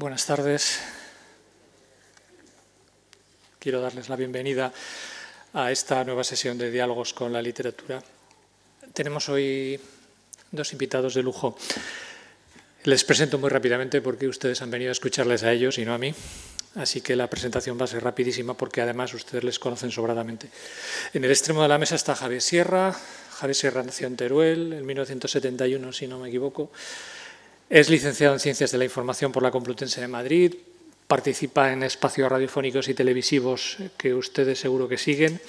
Buenas tardes. Quiero darles la bienvenida a esta nueva sesión de diálogos con la literatura. Tenemos hoy dos invitados de lujo. Les presento muy rápidamente porque ustedes han venido a escucharles a ellos y no a mí. Así que la presentación va a ser rapidísima porque además ustedes les conocen sobradamente. En el extremo de la mesa está Javier Sierra. Javier Sierra nació en Teruel en 1971, si no me equivoco. Es licenciado en Ciencias de la Información por la Complutense de Madrid, participa en espacios radiofónicos y televisivos que ustedes seguro que siguen.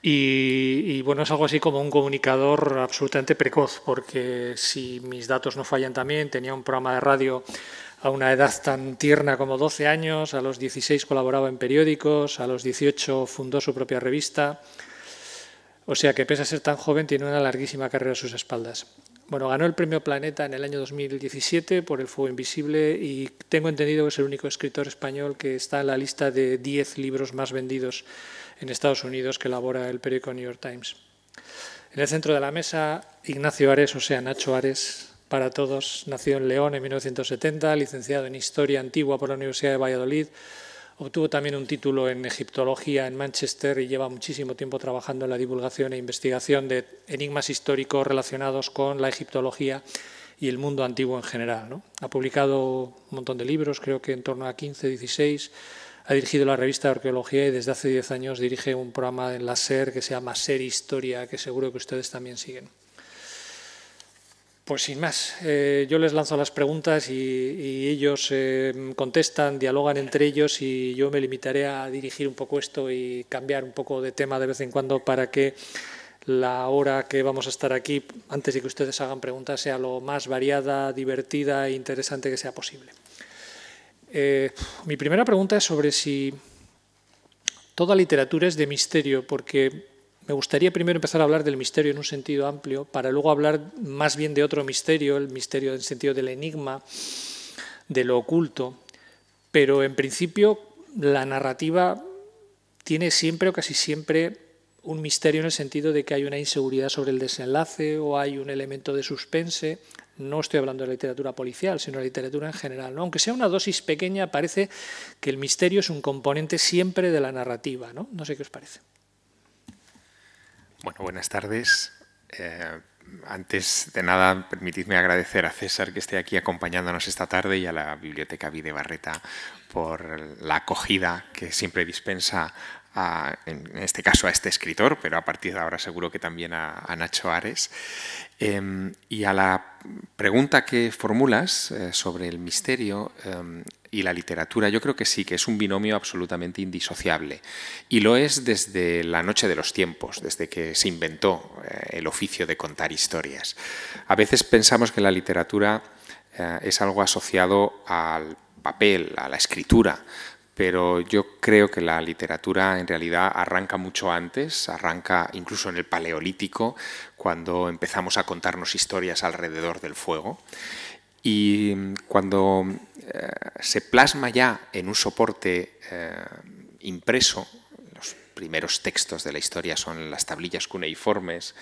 Y, bueno, es algo así como un comunicador absolutamente precoz, porque si mis datos no fallan también, tenía un programa de radio a una edad tan tierna como 12 años, a los 16 colaboraba en periódicos, a los 18 fundó su propia revista. O sea que pese a ser tan joven, tiene una larguísima carrera a sus espaldas. Bueno, ganó el premio Planeta en el año 2017 por El Fuego Invisible y tengo entendido que es el único escritor español que está en la lista de 10 libros más vendidos en Estados Unidos que elabora el periódico New York Times. En el centro de la mesa, Ignacio Ares, o sea, Nacho Ares, para todos, nació en León en 1970, licenciado en Historia Antigua por la Universidad de Valladolid, Obtuvo también un título en egiptología en Manchester y lleva muchísimo tiempo trabajando en la divulgación e investigación de enigmas históricos relacionados con la egiptología y el mundo antiguo en general. Ha publicado un montón de libros, creo que en torno a 15, 16. Ha dirigido la revista de Arqueología y desde hace 10 años dirige un programa en la SER que se llama SER Historia, que seguro que ustedes también siguen. Pues sin más, eh, yo les lanzo las preguntas y, ellos eh, contestan, dialogan entre ellos y yo me limitaré a dirigir un poco esto y cambiar un poco de tema de vez en cuando para que la hora que vamos a estar aquí, antes de que ustedes hagan preguntas, sea lo más variada, divertida e interesante que sea posible. Eh, mi primera pregunta es sobre si toda literatura es de misterio, porque me gustaría primero empezar a hablar del misterio en un sentido amplio, para luego hablar más bien de otro misterio, el misterio en el sentido del enigma, de lo oculto, pero en principio la narrativa tiene siempre o casi siempre un misterio en el sentido de que hay una inseguridad sobre el desenlace o hay un elemento de suspense. No estoy hablando de la literatura policial, sino de la literatura en general. Aunque sea una dosis pequeña, parece que el misterio es un componente siempre de la narrativa. no sé qué os parece. Bueno, buenas tardes. Eh, antes de nada, permitidme agradecer a César que esté aquí acompañándonos esta tarde y a la Biblioteca Videbarreta Barreta por la acogida que siempre dispensa en este caso a este escritor, pero a partir de ahora seguro que también a, Nacho Ares. Em, y a la pregunta que formulas eh, sobre el misterio em, y la literatura, yo creo que sí, que es un binomio absolutamente indisociable. Y lo es desde la noche de los tiempos, desde que se inventó eh, el oficio de contar historias. A veces pensamos que la literatura eh, es algo asociado al papel, a la escritura, pero yo creo que la literatura en realidad arranca mucho antes, arranca incluso en el Paleolítico, cuando empezamos a contarnos historias alrededor del fuego. Y cuando eh, se plasma ya en un soporte eh, impreso, los primeros textos de la historia son las tablillas cuneiformes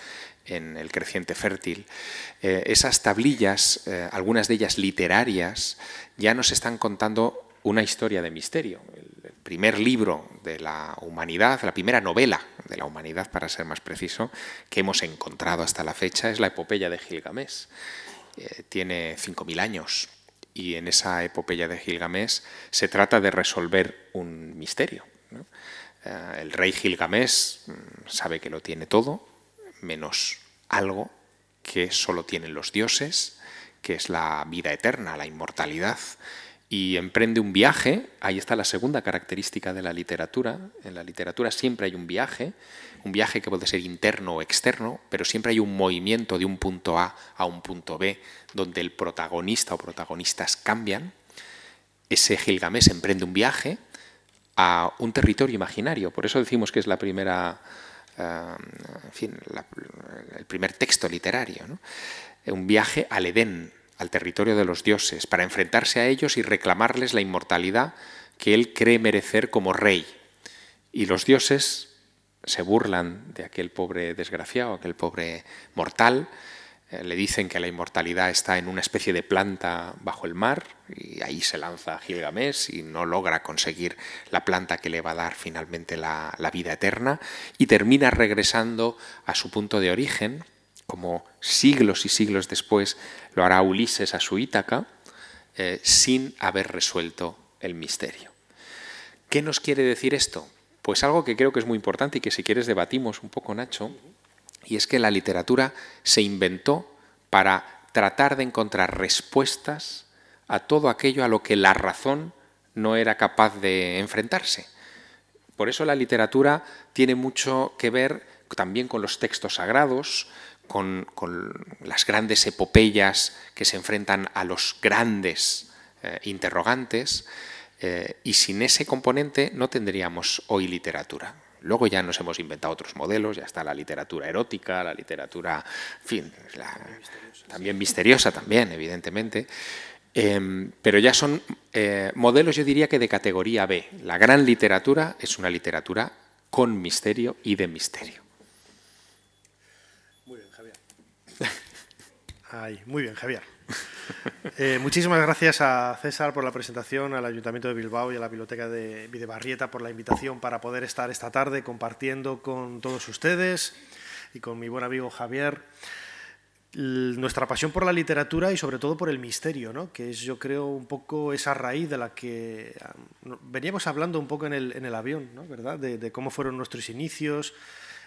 en el creciente fértil, eh, esas tablillas, algunas de ellas literarias, ya nos están contando una historia de misterio, el primer libro de la humanidad, la primera novela de la humanidad, para ser más preciso, que hemos encontrado hasta la fecha, es la epopeya de Gilgamesh. Eh, tiene tiene 5.000 años y en esa epopeya de Gilgamesh se trata de resolver un misterio. Eh, el rey Gilgamesh mm, sabe que lo tiene todo, menos algo que solo tienen los dioses, que es la vida eterna, la inmortalidad y emprende un viaje, ahí está la segunda característica de la literatura. En la literatura siempre hay un viaje, un viaje que puede ser interno o externo, pero siempre hay un movimiento de un punto A a un punto B donde el protagonista o protagonistas cambian. Ese Gilgamesh emprende un viaje a un territorio imaginario, por eso decimos que es la primera, eh, en fin, el primer texto literario, un viaje al Edén, al territorio de los dioses, para enfrentarse a ellos y reclamarles la inmortalidad que él cree merecer como rey. Y los dioses se burlan de aquel pobre desgraciado, aquel pobre mortal, eh, le dicen que la inmortalidad está en una especie de planta bajo el mar y ahí se lanza Gilgamesh y no logra conseguir la planta que le va a dar finalmente la, la vida eterna y termina regresando a su punto de origen, como siglos y siglos después lo hará Ulises a su Ítaca, eh, sin haber resuelto el misterio. ¿Qué nos quiere decir esto? Pues algo que creo que es muy importante y que si quieres debatimos un poco, Nacho, y es que la literatura se inventó para tratar de encontrar respuestas a todo aquello a lo que la razón no era capaz de enfrentarse. Por eso la literatura tiene mucho que ver también con los textos sagrados, con, las grandes epopeyas que se enfrentan a los grandes eh, interrogantes, eh, y sin ese componente no tendríamos hoy literatura. Luego ya nos hemos inventado otros modelos, ya está la literatura erótica, la literatura, en fin, también misteriosa, también, evidentemente. Em, pero ya son eh, modelos, yo diría que de categoría B. La gran literatura es una literatura con misterio y de misterio. Muy bien, Javier. Eh, muchísimas gracias a César por la presentación, al Ayuntamiento de Bilbao y a la Biblioteca de Videbarrieta por la invitación para poder estar esta tarde compartiendo con todos ustedes y con mi buen amigo Javier nuestra pasión por la literatura y sobre todo por el misterio, que es yo creo un poco esa raíz de la que veníamos hablando un poco en el, avión, ¿no? ¿verdad? de cómo fueron nuestros inicios,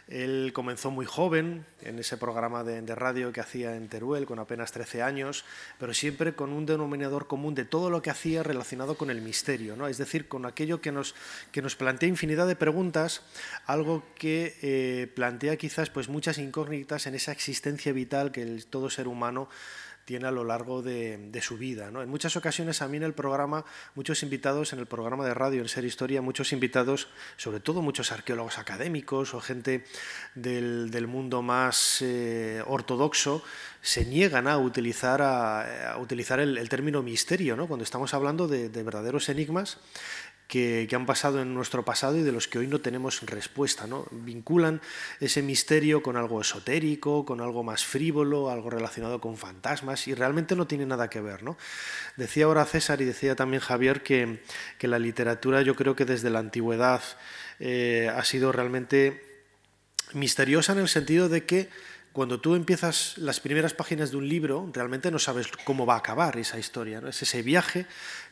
él comenzó muy joven en ese programa de, radio que hacía en Teruel, con apenas 13 años, pero siempre con un denominador común de todo lo que hacía relacionado con el misterio, ¿no? es decir, con aquello que nos, que nos plantea infinidad de preguntas, algo que eh, plantea quizás pues, muchas incógnitas en esa existencia vital que el, todo ser humano tiene a lo largo de, su vida. En muchas ocasiones a mí en el programa, muchos invitados en el programa de radio, en Ser Historia, muchos invitados, sobre todo muchos arqueólogos académicos o gente del, mundo más eh, ortodoxo, se niegan a utilizar, utilizar el, término misterio, ¿no? cuando estamos hablando de verdaderos enigmas que, han pasado en nuestro pasado y de los que hoy no tenemos respuesta. ¿no? Vinculan ese misterio con algo esotérico, con algo más frívolo, algo relacionado con fantasmas y realmente no tiene nada que ver. ¿no? Decía ahora César y decía también Javier que, la literatura yo creo que desde la antigüedad eh, ha sido realmente misteriosa en el sentido de que cuando tú empiezas las primeras páginas de un libro, realmente no sabes cómo va a acabar esa historia. ¿no? Es ese viaje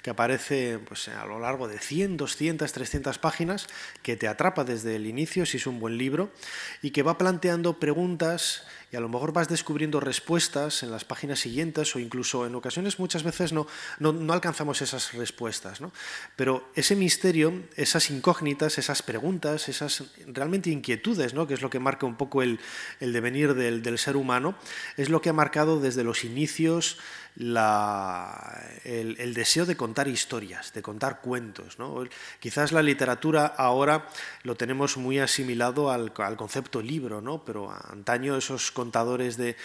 que aparece pues, a lo largo de 100, 200, 300 páginas, que te atrapa desde el inicio, si es un buen libro, y que va planteando preguntas y a lo mejor vas descubriendo respuestas en las páginas siguientes o incluso en ocasiones muchas veces no, no, no alcanzamos esas respuestas. ¿no? Pero ese misterio, esas incógnitas, esas preguntas, esas realmente inquietudes, ¿no? que es lo que marca un poco el, devenir del, del ser humano, es lo que ha marcado desde los inicios el, deseo de contar historias, de contar cuentos. ¿no? Quizás la literatura ahora lo tenemos muy asimilado al, al concepto libro, ¿no? pero antaño esos contadores de,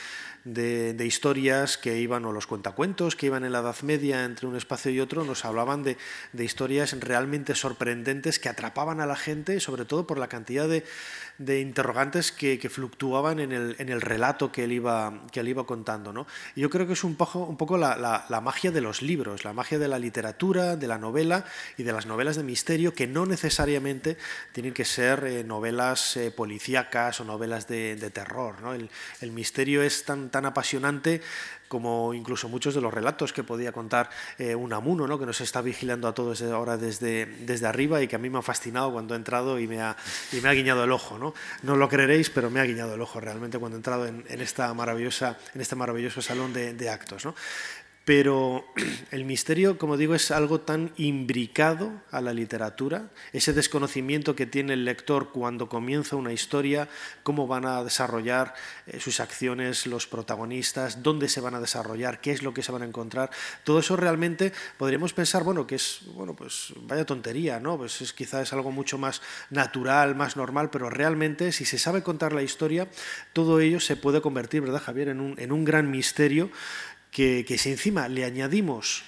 de, historias que iban, o los cuentacuentos que iban en la Edad Media entre un espacio y otro, nos hablaban de, historias realmente sorprendentes que atrapaban a la gente, sobre todo por la cantidad de, interrogantes que, fluctuaban en el, relato que él iba, que él iba contando. ¿no? yo creo que es un poco, un poco la, magia de los libros, la magia de la literatura, de la novela y de las novelas de misterio, que no necesariamente tienen que ser eh, novelas eh, policíacas o novelas de, terror. ¿no? El, el misterio es tan tan apasionante como incluso muchos de los relatos que podía contar eh, un amuno, que nos está vigilando a todos ahora desde, desde arriba y que a mí me ha fascinado cuando he entrado y me ha, me ha guiñado el ojo. ¿no? no lo creeréis, pero me ha guiñado el ojo realmente cuando he entrado en, esta maravillosa, en este maravilloso salón de, actos. ¿no? Pero el misterio, como digo, es algo tan imbricado a la literatura, ese desconocimiento que tiene el lector cuando comienza una historia, cómo van a desarrollar eh, sus acciones los protagonistas, dónde se van a desarrollar, qué es lo que se van a encontrar. Todo eso realmente podríamos pensar, bueno, que es, bueno, pues vaya tontería, ¿no? Pues es, quizás es algo mucho más natural, más normal, pero realmente si se sabe contar la historia, todo ello se puede convertir, ¿verdad, Javier?, en un gran misterio que, si encima le añadimos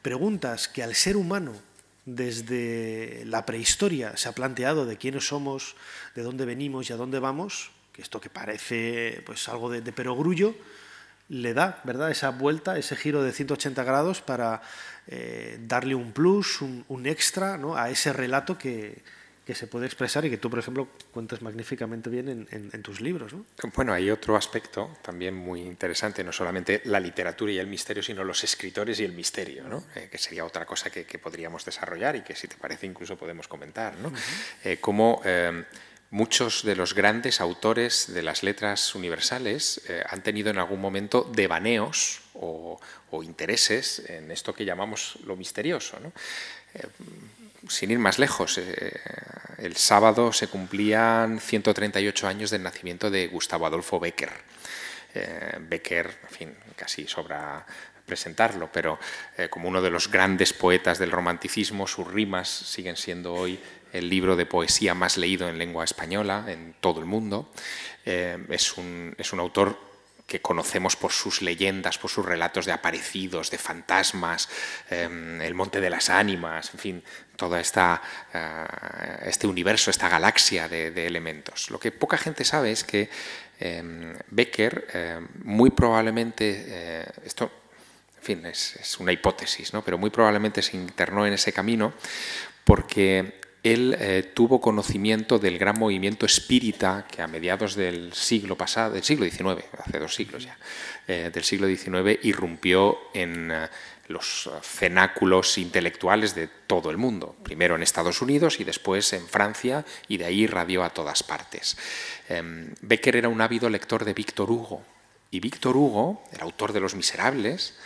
preguntas que al ser humano desde la prehistoria se ha planteado de quiénes somos, de dónde venimos y a dónde vamos, que esto que parece pues algo de, perogrullo, le da ¿verdad? esa vuelta, ese giro de 180 grados para eh, darle un plus, un, un extra ¿no? a ese relato que, que se puede expresar y que tú, por ejemplo, cuentas magníficamente bien en, tus libros. ¿no? Bueno, hay otro aspecto también muy interesante, no solamente la literatura y el misterio, sino los escritores y el misterio, ¿no? Eh, que sería otra cosa que, podríamos desarrollar y que, si te parece, incluso podemos comentar. ¿no? Eh, cómo em, muchos de los grandes autores de las letras universales eh, han tenido en algún momento devaneos o, o intereses en esto que llamamos lo misterioso. ¿no? sin ir más lejos, eh, el sábado se cumplían 138 años del nacimiento de Gustavo Adolfo Becker. Eh, Becker, en fin, casi sobra presentarlo, pero eh, como uno de los grandes poetas del romanticismo, sus rimas siguen siendo hoy el libro de poesía más leído en lengua española en todo el mundo. es, un, autor que conocemos por sus leyendas, por sus relatos de aparecidos, de fantasmas, em, el Monte de las Ánimas, en fin, todo esta, eh, este universo, esta galaxia de, elementos. Lo que poca gente sabe es que em, Becker em, muy probablemente, eh, esto en fin, es, es una hipótesis, ¿no? pero muy probablemente se internó en ese camino porque él eh, tuvo conocimiento del gran movimiento espírita que a mediados del siglo pasado, del siglo XIX, hace dos siglos ya, eh, del siglo XIX, irrumpió en eh, los cenáculos intelectuales de todo el mundo, primero en Estados Unidos y después en Francia, y de ahí radió a todas partes. Em, Becker era un ávido lector de Víctor Hugo, y Víctor Hugo, el autor de Los Miserables,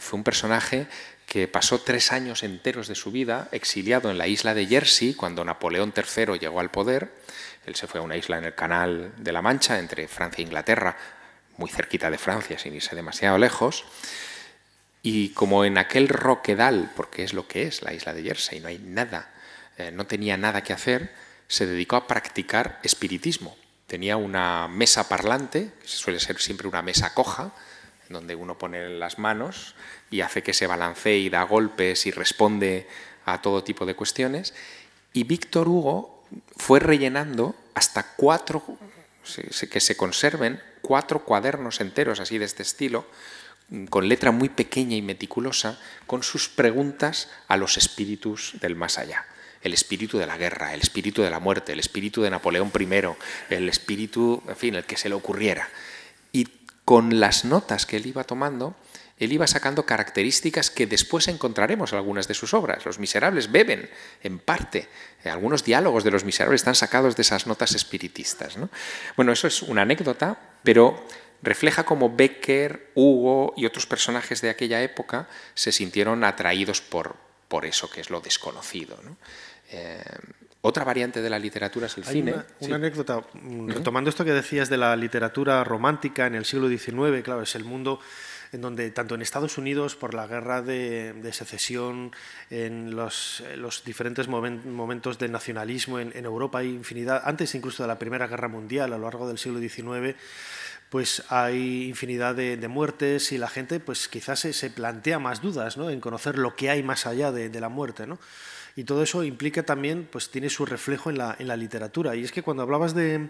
fue un personaje que pasó tres años enteros de su vida exiliado en la isla de Jersey cuando Napoleón III llegó al poder. Él se fue a una isla en el Canal de la Mancha, entre Francia e Inglaterra, muy cerquita de Francia, sin irse demasiado lejos. Y como en aquel roquedal, porque es lo que es la isla de Jersey, no hay nada, eh, no tenía nada que hacer, se dedicó a practicar espiritismo. Tenía una mesa parlante, que suele ser siempre una mesa coja, donde uno pone las manos y hace que se balancee y da golpes y responde a todo tipo de cuestiones. Y Víctor Hugo fue rellenando hasta cuatro, que se conserven cuatro cuadernos enteros así de este estilo, con letra muy pequeña y meticulosa, con sus preguntas a los espíritus del más allá. El espíritu de la guerra, el espíritu de la muerte, el espíritu de Napoleón I, el espíritu, en fin, el que se le ocurriera. Y con las notas que él iba tomando, él iba sacando características que después encontraremos en algunas de sus obras. Los miserables beben, en parte. Eh, algunos diálogos de los miserables están sacados de esas notas espiritistas. Bueno, eso es una anécdota, pero refleja cómo Becker, Hugo y otros personajes de aquella época se sintieron atraídos por, por eso que es lo desconocido. Eh, otra variante de la literatura es el cine. Una, anécdota, mm, retomando esto que decías de la literatura romántica en el siglo XIX, claro, es el mundo en donde tanto en Estados Unidos, por la guerra de, secesión, en los, eh, diferentes momentos de nacionalismo en, Europa, hay infinidad, antes incluso de la Primera Guerra Mundial, a lo largo del siglo XIX, pues hay infinidad de, muertes y la gente pues quizás se, plantea más dudas ¿no? en conocer lo que hay más allá de, la muerte. ¿no? Y todo eso implica también, pues tiene su reflejo en la literatura. Y es que cuando hablabas de,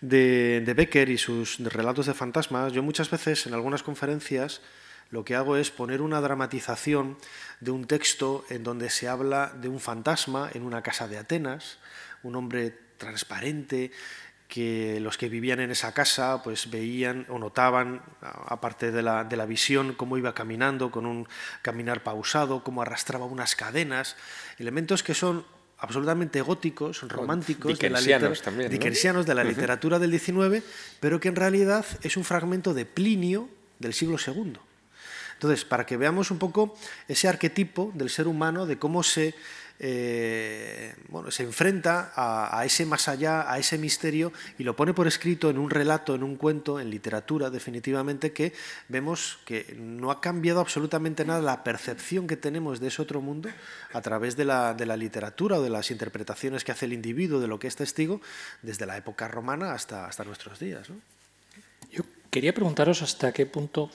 de, Becker y sus relatos de fantasmas, yo muchas veces en algunas conferencias lo que hago es poner una dramatización de un texto en donde se habla de un fantasma en una casa de Atenas, un hombre transparente que los que vivían en esa casa pues veían o notaban, aparte de la, de la visión, cómo iba caminando con un caminar pausado, cómo arrastraba unas cadenas, elementos que son absolutamente góticos, románticos, de la, de la literatura del XIX, pero que en realidad es un fragmento de Plinio del siglo II. Entonces, para que veamos un poco ese arquetipo del ser humano, de cómo se eh, bueno, se enfrenta a, ese más allá, a ese misterio, y lo pone por escrito en un relato, en un cuento, en literatura, definitivamente, que vemos que no ha cambiado absolutamente nada la percepción que tenemos de ese otro mundo a través de la, literatura o de las interpretaciones que hace el individuo de lo que es testigo, desde la época romana hasta, nuestros días. Yo quería preguntaros hasta qué punto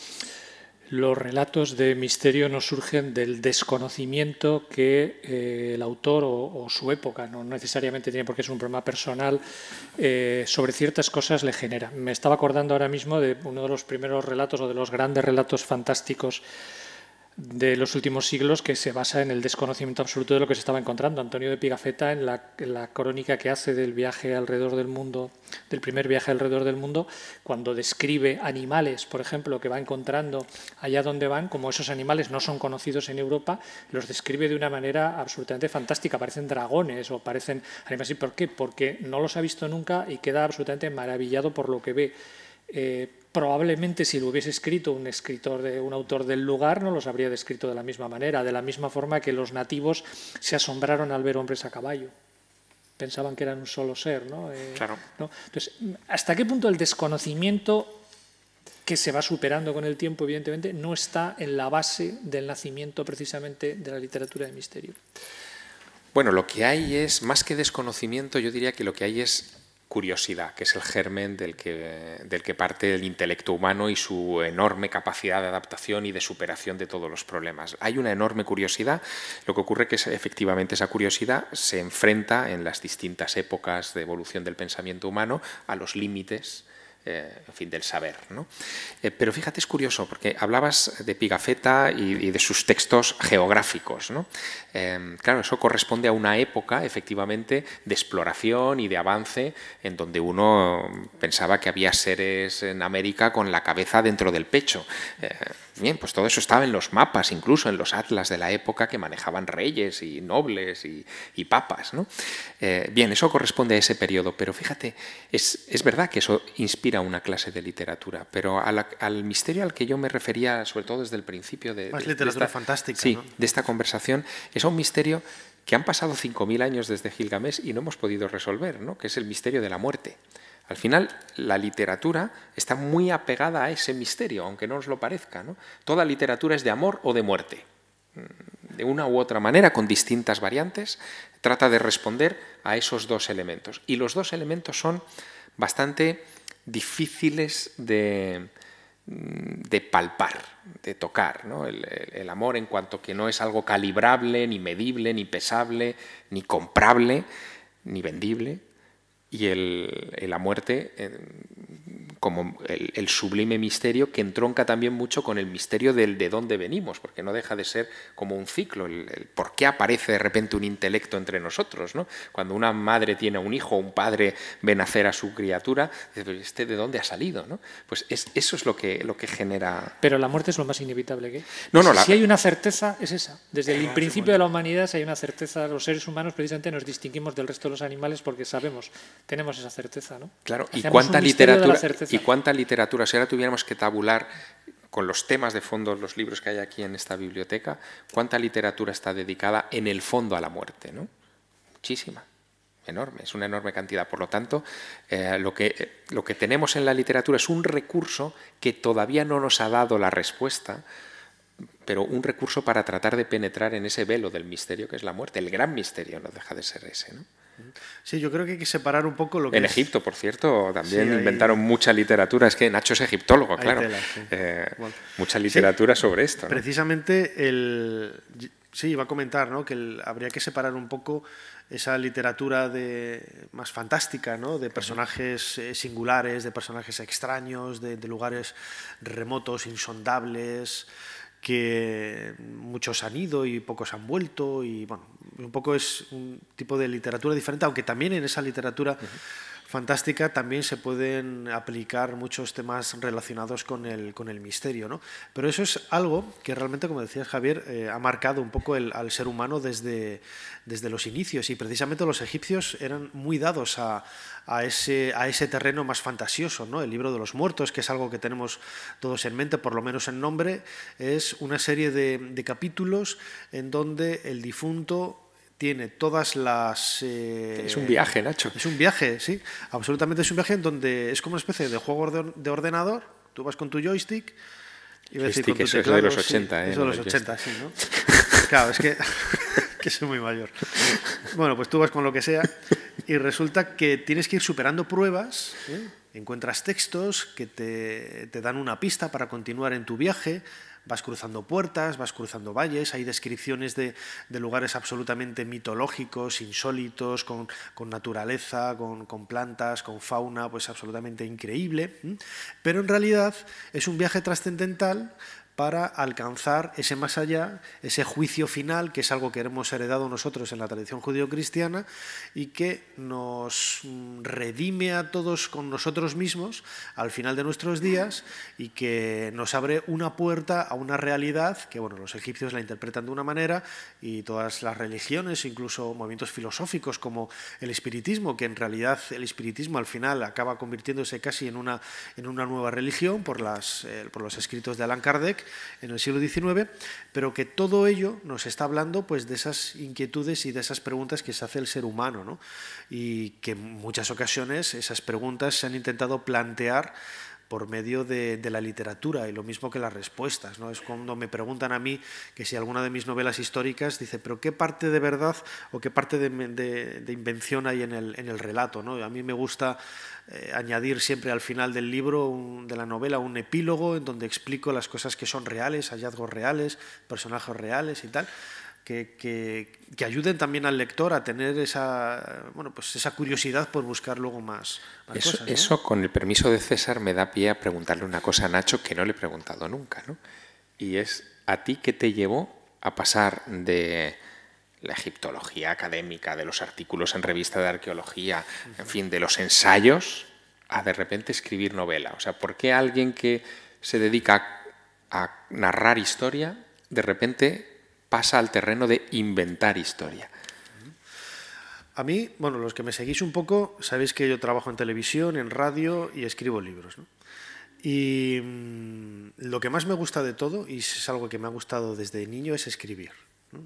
los relatos de misterio no surgen del desconocimiento que eh, el autor o, su época, no necesariamente tiene porque es un problema personal, eh, sobre ciertas cosas le genera. Me estaba acordando ahora mismo de uno de los primeros relatos o de los grandes relatos fantásticos de los últimos siglos que se basa en el desconocimiento absoluto de lo que se estaba encontrando. Antonio de Pigafetta, en la, crónica que hace del viaje alrededor del mundo, del primer viaje alrededor del mundo, cuando describe animales, por ejemplo, que va encontrando allá donde van, como esos animales no son conocidos en Europa, los describe de una manera absolutamente fantástica. Parecen dragones o parecen animales. ¿Y por qué? Porque no los ha visto nunca y queda absolutamente maravillado por lo que ve. Eh, probablemente si lo hubiese escrito un escritor de un autor del lugar no los habría descrito de la misma manera, de la misma forma que los nativos se asombraron al ver hombres a caballo. Pensaban que eran un solo ser, ¿no? Eh, claro. Entonces, ¿hasta qué punto el desconocimiento que se va superando con el tiempo, evidentemente, no está en la base del nacimiento precisamente de la literatura de misterio? Bueno, lo que hay es, más que desconocimiento, yo diría que lo que hay es curiosidad, que es el germen del que, parte el intelecto humano y su enorme capacidad de adaptación y de superación de todos los problemas. Hay una enorme curiosidad, lo que ocurre es que efectivamente esa curiosidad se enfrenta en las distintas épocas de evolución del pensamiento humano a los límites eh, fin, del saber. Eh, pero fíjate, es curioso, porque hablabas de Pigafetta y, de sus textos geográficos. Em, claro, eso corresponde a una época, efectivamente, de exploración y de avance, en donde uno pensaba que había seres en América con la cabeza dentro del pecho. Eh, bien, pues todo eso estaba en los mapas, incluso en los atlas de la época que manejaban reyes y nobles y, papas. bien, eso corresponde a ese periodo, pero fíjate, es verdad que eso inspira a una clase de literatura, pero al misterio al que yo me refería, sobre todo desde el principio de, esta, fantástica, de esta conversación, es un misterio que han pasado 5.000 años desde Gilgamesh y no hemos podido resolver, que es el misterio de la muerte. Al final, la literatura está muy apegada a ese misterio, aunque no os lo parezca. Toda literatura es de amor o de muerte. De una u otra manera, con distintas variantes, trata de responder a esos dos elementos. Y los dos elementos son bastante difíciles mm, de, palpar, de tocar. ¿no? El, el, amor en cuanto que no es algo calibrable, ni medible, ni pesable, ni comprable, ni vendible, y el, la muerte eh, como el, sublime misterio que entronca también mucho con el misterio del de dónde venimos, porque no deja de ser como un ciclo, el, por qué aparece de repente un intelecto entre nosotros. ¿no? Cuando una madre tiene un hijo, un padre ve nacer a su criatura, ¿este de dónde ha salido? Pues eso es lo que, lo que genera... Pero la muerte es lo más inevitable que No, no, Si hay una certeza, es esa. Desde el principio de la humanidad, si hay una certeza, los seres humanos precisamente nos distinguimos del resto de los animales porque sabemos tenemos esa certeza, ¿no? Claro, ¿y cuánta, literatura, ¿y cuánta literatura? Si ahora tuviéramos que tabular con los temas de fondo, los libros que hay aquí en esta biblioteca, cuánta literatura está dedicada en el fondo a la muerte, ¿no? Muchísima, enorme, es una enorme cantidad. Por lo tanto, eh, lo, que, eh, lo que tenemos en la literatura es un recurso que todavía no nos ha dado la respuesta, pero un recurso para tratar de penetrar en ese velo del misterio que es la muerte, el gran misterio, no deja de ser ese, ¿no? Sí, yo creo que hay que separar un poco lo que. En Egipto, por cierto, también inventaron mucha literatura. Es que Nacho es egiptólogo, claro. Eh, mucha literatura sobre esto. Precisamente, el... sí, iba a comentar que habría que separar un poco esa literatura de, más fantástica, ¿no? de personajes eh, singulares, de personajes extraños, de lugares remotos, insondables que muchos han ido y pocos han vuelto y bueno, un poco es un tipo de literatura diferente, aunque también en esa literatura fantástica también se pueden aplicar muchos temas relacionados con el, con el misterio, ¿no? Pero eso es algo que realmente, como decía Javier, eh, ha marcado un poco al ser humano desde, desde los inicios y precisamente los egipcios eran muy dados a, ese, a ese terreno más fantasioso. ¿no? El libro de los muertos, que es algo que tenemos todos en mente, por lo menos en nombre, es una serie de, de capítulos en donde el difunto tiene todas las... Eh, es un viaje, Nacho. Es un viaje, sí. Absolutamente es un viaje en donde es como una especie de juego de ordenador. Tú vas con tu joystick. Y joystick, decir, es de los 80, ¿eh? Eso de los 80, sí, ¿no? claro, es que, que soy muy mayor. Bueno, pues tú vas con lo que sea y resulta que tienes que ir superando pruebas. ¿eh? Encuentras textos que te, te dan una pista para continuar en tu viaje vas cruzando puertas, vas cruzando valles, hay descripciones de, lugares absolutamente mitológicos, insólitos, con, naturaleza, con, con, plantas, con fauna, pues absolutamente increíble. Pero en realidad es un viaje trascendental para alcanzar ese más allá, ese juicio final, que es algo que hemos heredado nosotros en la tradición judío-cristiana y que nos mm, redime a todos con nosotros mismos al final de nuestros días y que nos abre una puerta a una realidad que bueno, los egipcios la interpretan de una manera y todas las religiones, incluso movimientos filosóficos como el espiritismo, que en realidad el espiritismo al final acaba convirtiéndose casi en una, en una nueva religión por, las, eh, por los escritos de Alan Kardec, en el siglo XIX, pero que todo ello nos está hablando pues, de esas inquietudes y de esas preguntas que se hace el ser humano, ¿no? y que en muchas ocasiones esas preguntas se han intentado plantear por medio de, la literatura y lo mismo que las respuestas. ¿no? Es cuando me preguntan a mí que si alguna de mis novelas históricas dice, pero ¿qué parte de verdad o qué parte de, invención hay en el, relato? A mí me gusta eh, añadir siempre al final del libro, de la novela, un epílogo en donde explico las cosas que son reales, hallazgos reales, personajes reales y tal que, ayuden también al lector a tener esa, bueno, pues esa curiosidad por buscar luego más. eso, cosas, eso, con el permiso de César, me da pie a preguntarle una cosa a Nacho que no le he preguntado nunca, Y es, ¿a ti qué te llevó a pasar de la egiptología académica, de los artículos en revista de arqueología, en fin, de los ensayos, a de repente escribir novela? O sea, ¿por qué alguien que se dedica a narrar historia, de repente pasa al terreno de inventar historia. A mí, bueno, los que me seguís un poco, sabéis que yo trabajo en televisión, en radio y escribo libros. Y mm, lo que más me gusta de todo, y es algo que me ha gustado desde niño, es escribir.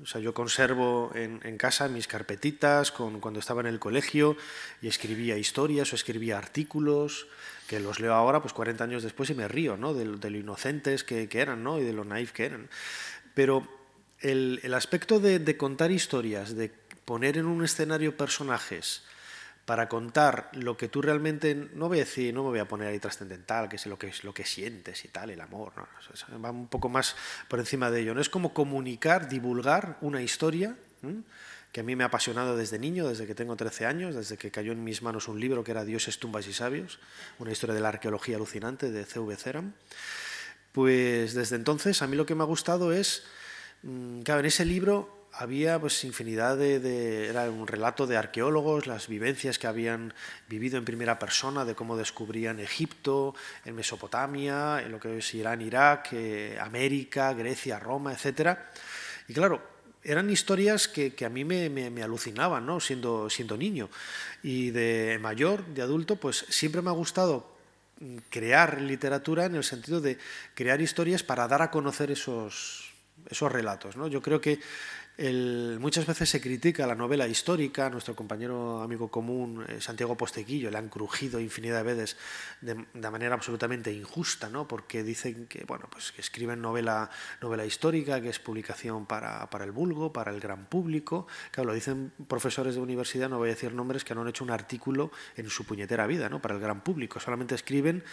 O sea, yo conservo en, casa mis carpetitas con, cuando estaba en el colegio y escribía historias o escribía artículos que los leo ahora, pues 40 años después, y me río ¿no? de, lo inocentes que, eran ¿no? y de lo naif que eran. Pero el, aspecto de, contar historias, de poner en un escenario personajes para contar lo que tú realmente, no voy a decir, no me voy a poner ahí trascendental, que es lo que, lo que sientes y tal, el amor, va un poco más por encima de ello. No es como comunicar, divulgar una historia. que a mí me ha apasionado desde niño, desde que tengo 13 años, desde que cayó en mis manos un libro que era Dioses, tumbas y sabios, una historia de la arqueología alucinante de C.V. Ceram. Pues desde entonces a mí lo que me ha gustado es Mm, claro, en ese libro había pues infinidad de, era un relato de arqueólogos las vivencias que habían vivido en primera persona de cómo descubrían Egipto en Mesopotamia en lo que es Irán Irak eh, América Grecia Roma etcétera y claro eran historias que, a mí me, me, me, alucinaban no siendo siendo niño y de mayor de adulto pues siempre me ha gustado mm, crear literatura en el sentido de crear historias para dar a conocer esos esos relatos. ¿no? Yo creo que muchas veces se critica la novela histórica, nuestro compañero amigo común eh, Santiago Postequillo le han crujido infinidad de veces de, manera absolutamente injusta, ¿no? porque dicen que, bueno, pues, escriben novela, novela histórica, que es publicación para, el vulgo, para el gran público. Claro, lo dicen profesores de universidad, no voy a decir nombres, que no han hecho un artículo en su puñetera vida ¿no? para el gran público, solamente escriben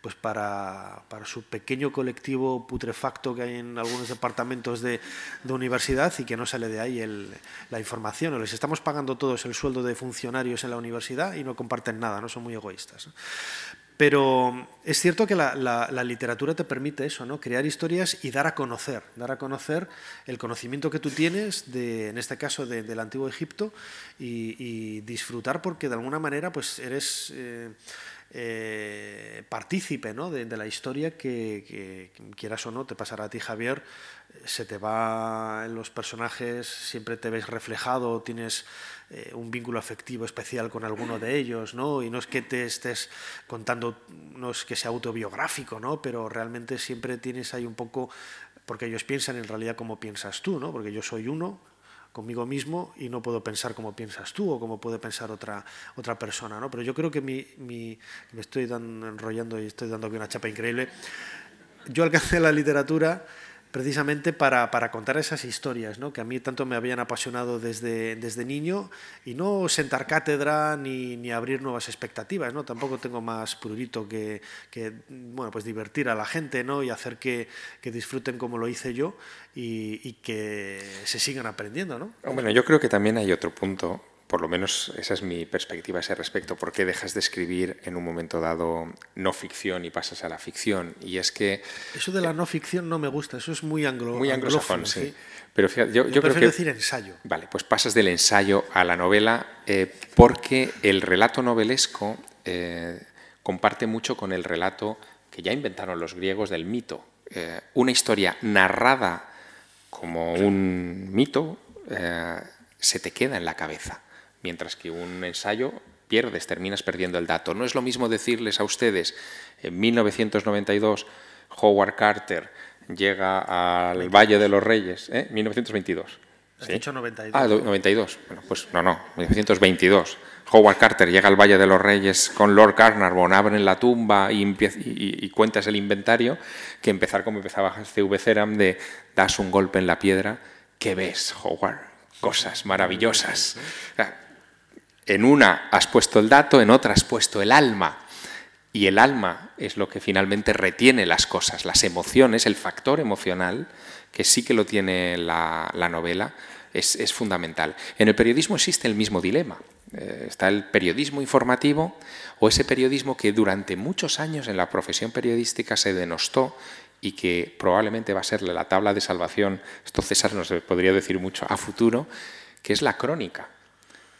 pues para, su pequeño colectivo putrefacto que hay en algunos departamentos de, universidad y que no sale de ahí la información. O les estamos pagando todos el sueldo de funcionarios en la universidad y no comparten nada, no son muy egoístas. Pero es cierto que la, literatura te permite eso, ¿no? crear historias y dar a conocer, dar a conocer el conocimiento que tú tienes, de, en este caso del antiguo Egipto, y, disfrutar porque de alguna manera pues eres... Eh, eh, partícipe ¿no? de, la historia que, quieras o no te pasará a ti Javier, se te va en los personajes, siempre te ves reflejado, tienes eh, un vínculo afectivo especial con alguno de ellos, ¿no? y no es que te estés contando, no es que sea autobiográfico, ¿no? pero realmente siempre tienes ahí un poco, porque ellos piensan en realidad como piensas tú, ¿no? porque yo soy uno, conmigo mismo y no puedo pensar como piensas tú o como puede pensar otra, otra persona. ¿no? Pero yo creo que me estoy enrollando y estoy dando aquí una chapa increíble. Yo alcancé la literatura precisamente para, contar esas historias ¿no? que a mí tanto me habían apasionado desde, desde niño y no sentar cátedra ni, abrir nuevas expectativas. ¿no? Tampoco tengo más prurito que, que, bueno, pues divertir a la gente ¿no? y hacer que, disfruten como lo hice yo y, que se sigan aprendiendo. Ah, bueno, yo creo que también hay otro punto por lo menos esa es mi perspectiva a ese respecto, por qué dejas de escribir en un momento dado no ficción y pasas a la ficción. Y es que... Eso de la no ficción no me gusta, eso es muy, anglo muy anglosajón. Pero yo, yo, decir ensayo. Vale, pues pasas del ensayo a la novela eh, porque el relato novelesco eh, comparte mucho con el relato que ya inventaron los griegos del mito. Eh, una historia narrada como un mito se te queda en la cabeza mientras que un ensayo pierdes, terminas perdiendo el dato. No es lo mismo decirles a ustedes, en 1992 Howard Carter llega al Valle de los Reyes, ¿eh? 1922. ¿Sí? dicho 92. Ah, 92. Bueno, pues no, no, 1922. Howard Carter llega al Valle de los Reyes con Lord Carnarvon, abren la tumba y, cuentas el inventario, que empezar como empezaba C.V. Ceram de das un golpe en la piedra, ¿qué ves, Howard? Cosas maravillosas en una has puesto el dato, en otra has puesto el alma. Y el alma es lo que finalmente retiene las cosas, las emociones, el factor emocional, que sí que lo tiene la, novela, es, fundamental. En el periodismo existe el mismo dilema. Eh, está el periodismo informativo o ese periodismo que durante muchos años en la profesión periodística se denostó y que probablemente va a ser la tabla de salvación, esto César nos podría decir mucho, a futuro, que es la crónica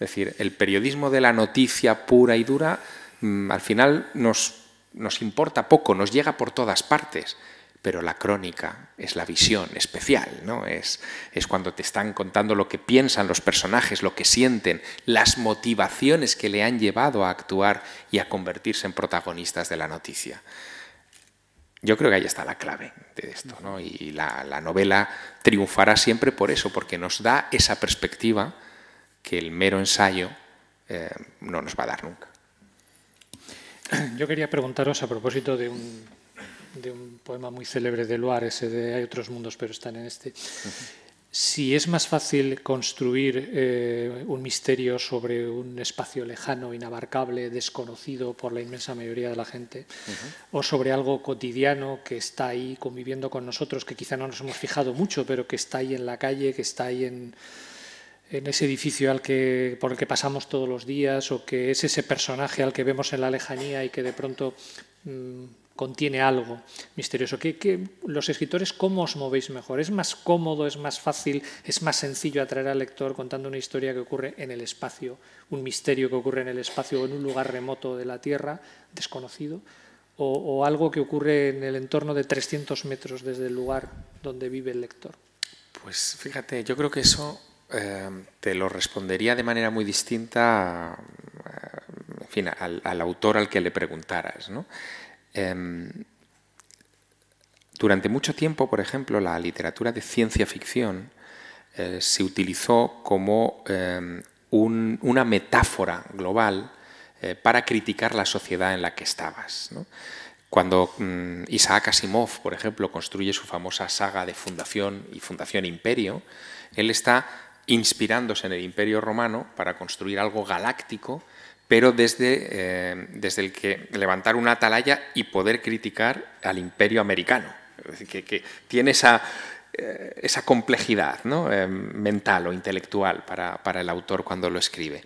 es decir, el periodismo de la noticia pura y dura mm, al final nos, nos importa poco, nos llega por todas partes pero la crónica es la visión especial, ¿no? Es, cuando te están contando lo que piensan los personajes, lo que sienten, las motivaciones que le han llevado a actuar y a convertirse en protagonistas de la noticia. Yo creo que ahí está la clave de esto, ¿no? Y la, la novela triunfará siempre por eso, porque nos da esa perspectiva que el mero ensayo eh, no nos va a dar nunca. Yo quería preguntaros a propósito de un, de un poema muy célebre de Loire ese de Hay otros mundos pero están en este. Si es más fácil construir eh, un misterio sobre un espacio lejano, inabarcable, desconocido por la inmensa mayoría de la gente, o sobre algo cotidiano que está ahí conviviendo con nosotros, que quizá no nos hemos fijado mucho, pero que está ahí en la calle, que está ahí en, en ese edificio al que, por el que pasamos todos los días o que es ese personaje al que vemos en la lejanía y que de pronto mm, contiene algo misterioso. ¿Qué, los escritores cómo os movéis mejor? ¿Es más cómodo, es más fácil, es más sencillo atraer al lector contando una historia que ocurre en el espacio, un misterio que ocurre en el espacio o en un lugar remoto de la Tierra, desconocido? O, o algo que ocurre en el entorno de 300 metros desde el lugar donde vive el lector. Pues fíjate, yo creo que eso Em, te lo respondería de manera muy distinta em, al, autor al que le preguntaras. Em, durante mucho tiempo, por ejemplo, la literatura de ciencia ficción eh, se utilizó como una metáfora global eh, para criticar la sociedad en la que estabas. Cuando mm, Isaac Asimov, por ejemplo, construye su famosa saga de Fundación y Fundación Imperio, él está inspirándose en el Imperio Romano para construir algo galáctico, pero desde, eh, desde el que levantar una atalaya y poder criticar al Imperio Americano. que, tiene esa, eh, complejidad ¿no? Eh, mental o intelectual para, para el autor cuando lo escribe.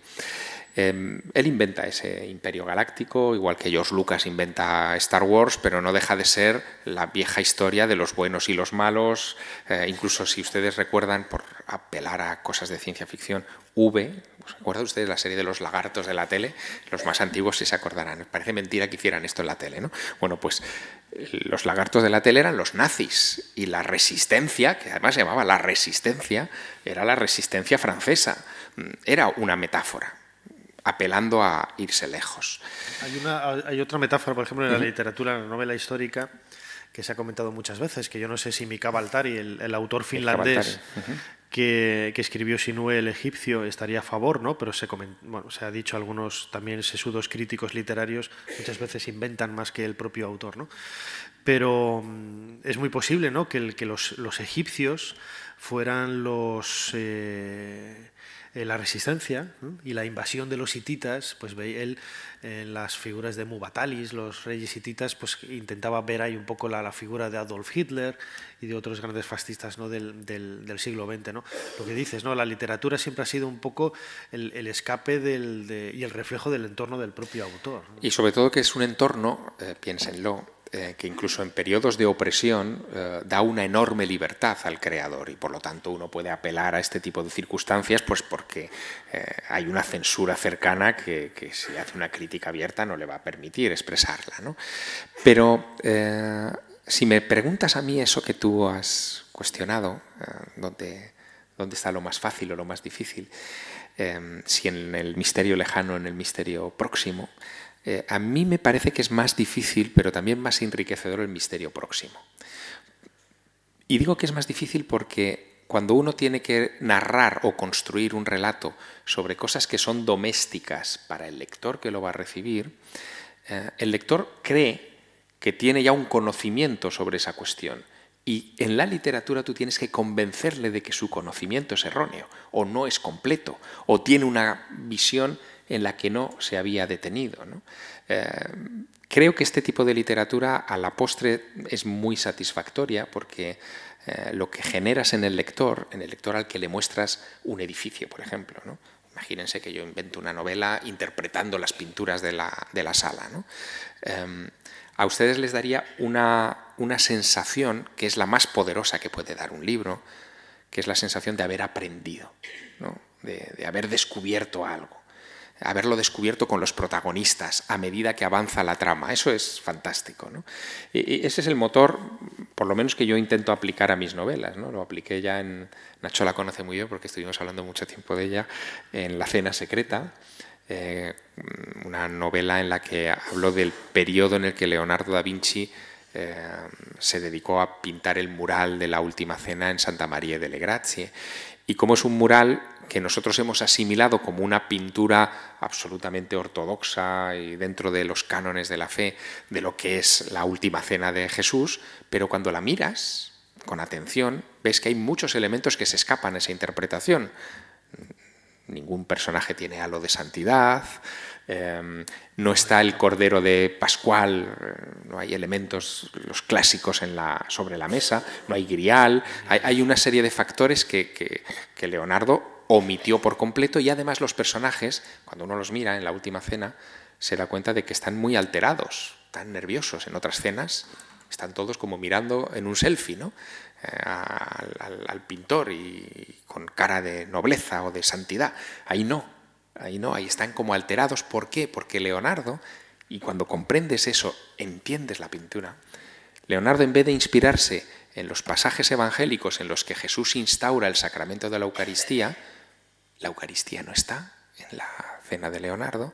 Em, él inventa ese imperio galáctico, igual que George Lucas inventa Star Wars, pero no deja de ser la vieja historia de los buenos y los malos. Eh, incluso si ustedes recuerdan, por apelar a cosas de ciencia ficción, V, ¿se acuerdan ustedes la serie de los lagartos de la tele? Los más antiguos sí se acordarán. Parece mentira que hicieran esto en la tele, ¿no? Bueno, pues eh, los lagartos de la tele eran los nazis y la resistencia, que además se llamaba la resistencia, era la resistencia francesa. Mm, era una metáfora apelando a irse lejos. Hay, una, hay otra metáfora, por ejemplo, en la literatura, en la novela histórica, que se ha comentado muchas veces, que yo no sé si Mika Baltari, el, autor finlandés que, escribió Sinue el egipcio, estaría a favor, ¿no? Pero se, ha dicho algunos también sesudos críticos literarios, muchas veces inventan más que el propio autor, ¿no? Pero mm, es muy posible, ¿no? Que, los, egipcios fueran los... Eh, eh, la resistencia y la invasión de los hititas, pues él en eh, las figuras de Mubatalis, los reyes hititas, pues intentaba ver ahí un poco la, figura de Adolf Hitler y de otros grandes fascistas del, siglo XX. ¿no? Lo que dices, ¿no? la literatura siempre ha sido un poco el, escape del, de, y el reflejo del entorno del propio autor. Y sobre todo que es un entorno, eh, piénsenlo, eh, que incluso en periodos de opresión eh, da una enorme libertad al creador y por lo tanto uno puede apelar a este tipo de circunstancias pues porque eh, hay una censura cercana que, que, si hace una crítica abierta no le va a permitir expresarla. Pero si me preguntas a mí eso que tú has cuestionado, ¿dónde, ¿dónde, está lo más fácil o lo más difícil? si en el misterio lejano, o en el misterio próximo, eh, a mí me parece que es más difícil, pero también más enriquecedor el misterio próximo. Y digo que es más difícil porque cuando uno tiene que narrar o construir un relato sobre cosas que son domésticas para el lector que lo va a recibir, eh, el lector cree que tiene ya un conocimiento sobre esa cuestión. Y en la literatura tú tienes que convencerle de que su conocimiento es erróneo, o no es completo, o tiene una visión en la que no se había detenido. Eh, creo que este tipo de literatura a la postre es muy satisfactoria porque eh, lo que generas en el lector, en el lector al que le muestras un edificio, por ejemplo, Imagínense que yo invento una novela interpretando las pinturas de la, sala. Em, a ustedes les daría una, sensación que es la más poderosa que puede dar un libro, que es la sensación de haber aprendido, de haber descubierto algo haberlo descubierto con los protagonistas a medida que avanza la trama. Eso es fantástico. Y ese es el motor, por lo menos que yo intento aplicar a mis novelas. ¿no? Lo apliqué ya en... Nacho la conoce muy bien porque estuvimos hablando mucho tiempo de ella en La Cena Secreta. Eh, una novela en la que habló del periodo en el que Leonardo da Vinci eh, se dedicó a pintar el mural de la Última Cena en Santa María le Grazie y cómo es un mural que nosotros hemos asimilado como una pintura absolutamente ortodoxa y dentro de los cánones de la fe de lo que es la última cena de Jesús, pero cuando la miras con atención ves que hay muchos elementos que se escapan a esa interpretación. Ningún personaje tiene halo de santidad, em, no está el cordero de Pascual, eh, no hay elementos, los clásicos sobre la mesa, no hay grial, hay, una serie de factores que Leonardo omitió por completo y además los personajes, cuando uno los mira en la última cena, se da cuenta de que están muy alterados, tan nerviosos en otras cenas, están todos como mirando en un selfie, ¿no? Eh, al, al, pintor y con cara de nobleza o de santidad. Ahí no, ahí no, ahí están como alterados. ¿Por qué? Porque Leonardo, y cuando comprendes eso, entiendes la pintura, Leonardo en vez de inspirarse en los pasajes evangélicos en los que Jesús instaura el sacramento de la Eucaristía, la Eucaristía no está, en la cena de Leonardo,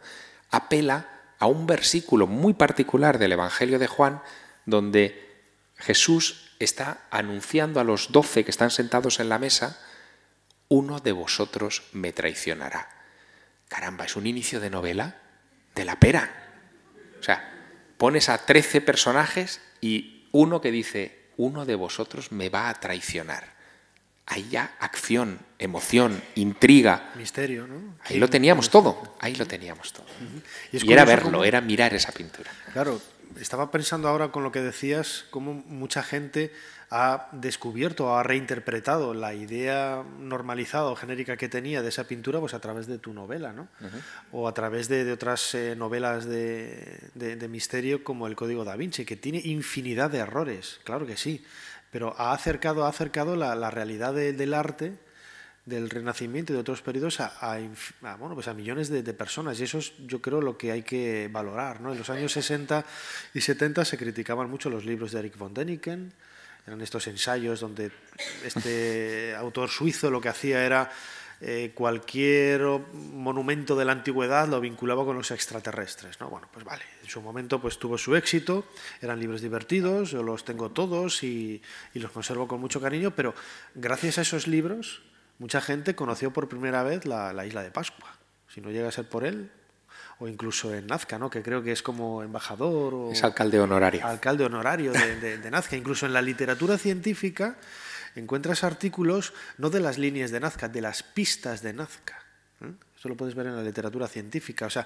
apela a un versículo muy particular del Evangelio de Juan, donde Jesús está anunciando a los doce que están sentados en la mesa, uno de vosotros me traicionará. Caramba, es un inicio de novela de la pera. O sea, pones a trece personajes y uno que dice, uno de vosotros me va a traicionar. Ahí ya acción, emoción, intriga. Misterio, ¿no? Ahí lo teníamos todo, ahí lo teníamos todo. Y, era verlo, era mirar esa pintura. Claro, estaba pensando ahora con lo que decías, cómo mucha gente ha descubierto, ha reinterpretado la idea normalizada o genérica que tenía de esa pintura pues a través de tu novela, ¿no? O a través de, otras eh, novelas de misterio como El Código da Vinci, que tiene infinidad de errores, claro que sí pero ha acercado, ha acercado la, realidad del arte, del Renacimiento y de otros periodos a, bueno, pues a millones de, personas. Y eso es, yo creo, lo que hay que valorar. ¿no? En los años 60 y 70 se criticaban mucho los libros de Eric von deniken eran estos ensayos donde este autor suizo lo que hacía era eh, cualquier monumento de la antigüedad lo vinculaba con los extraterrestres. ¿no? Bueno, pues vale, en su momento pues tuvo su éxito, eran libros divertidos, yo los tengo todos y, los conservo con mucho cariño, pero gracias a esos libros mucha gente conoció por primera vez la, isla de Pascua. Si no llega a ser por él, o incluso en Nazca, ¿no? que creo que es como embajador Es alcalde honorario. Alcalde honorario de Nazca. Incluso en la literatura científica encuentras artículos no de las líneas de Nazca, de las pistas de Nazca. ¿eh? Esto lo puedes ver en la literatura científica. O sea,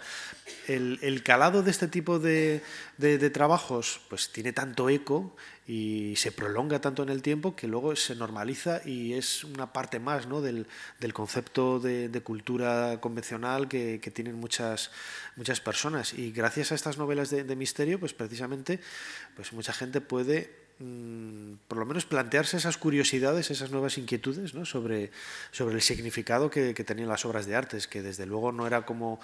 el, el calado de este tipo de, de, trabajos pues tiene tanto eco y se prolonga tanto en el tiempo que luego se normaliza y es una parte más ¿no? del, del, concepto de, cultura convencional que, tienen muchas, muchas personas. Y gracias a estas novelas de, misterio, pues precisamente pues mucha gente puede Mm, por lo menos plantearse esas curiosidades, esas nuevas inquietudes ¿no? sobre, sobre el significado que, tenían las obras de artes, que desde luego no era como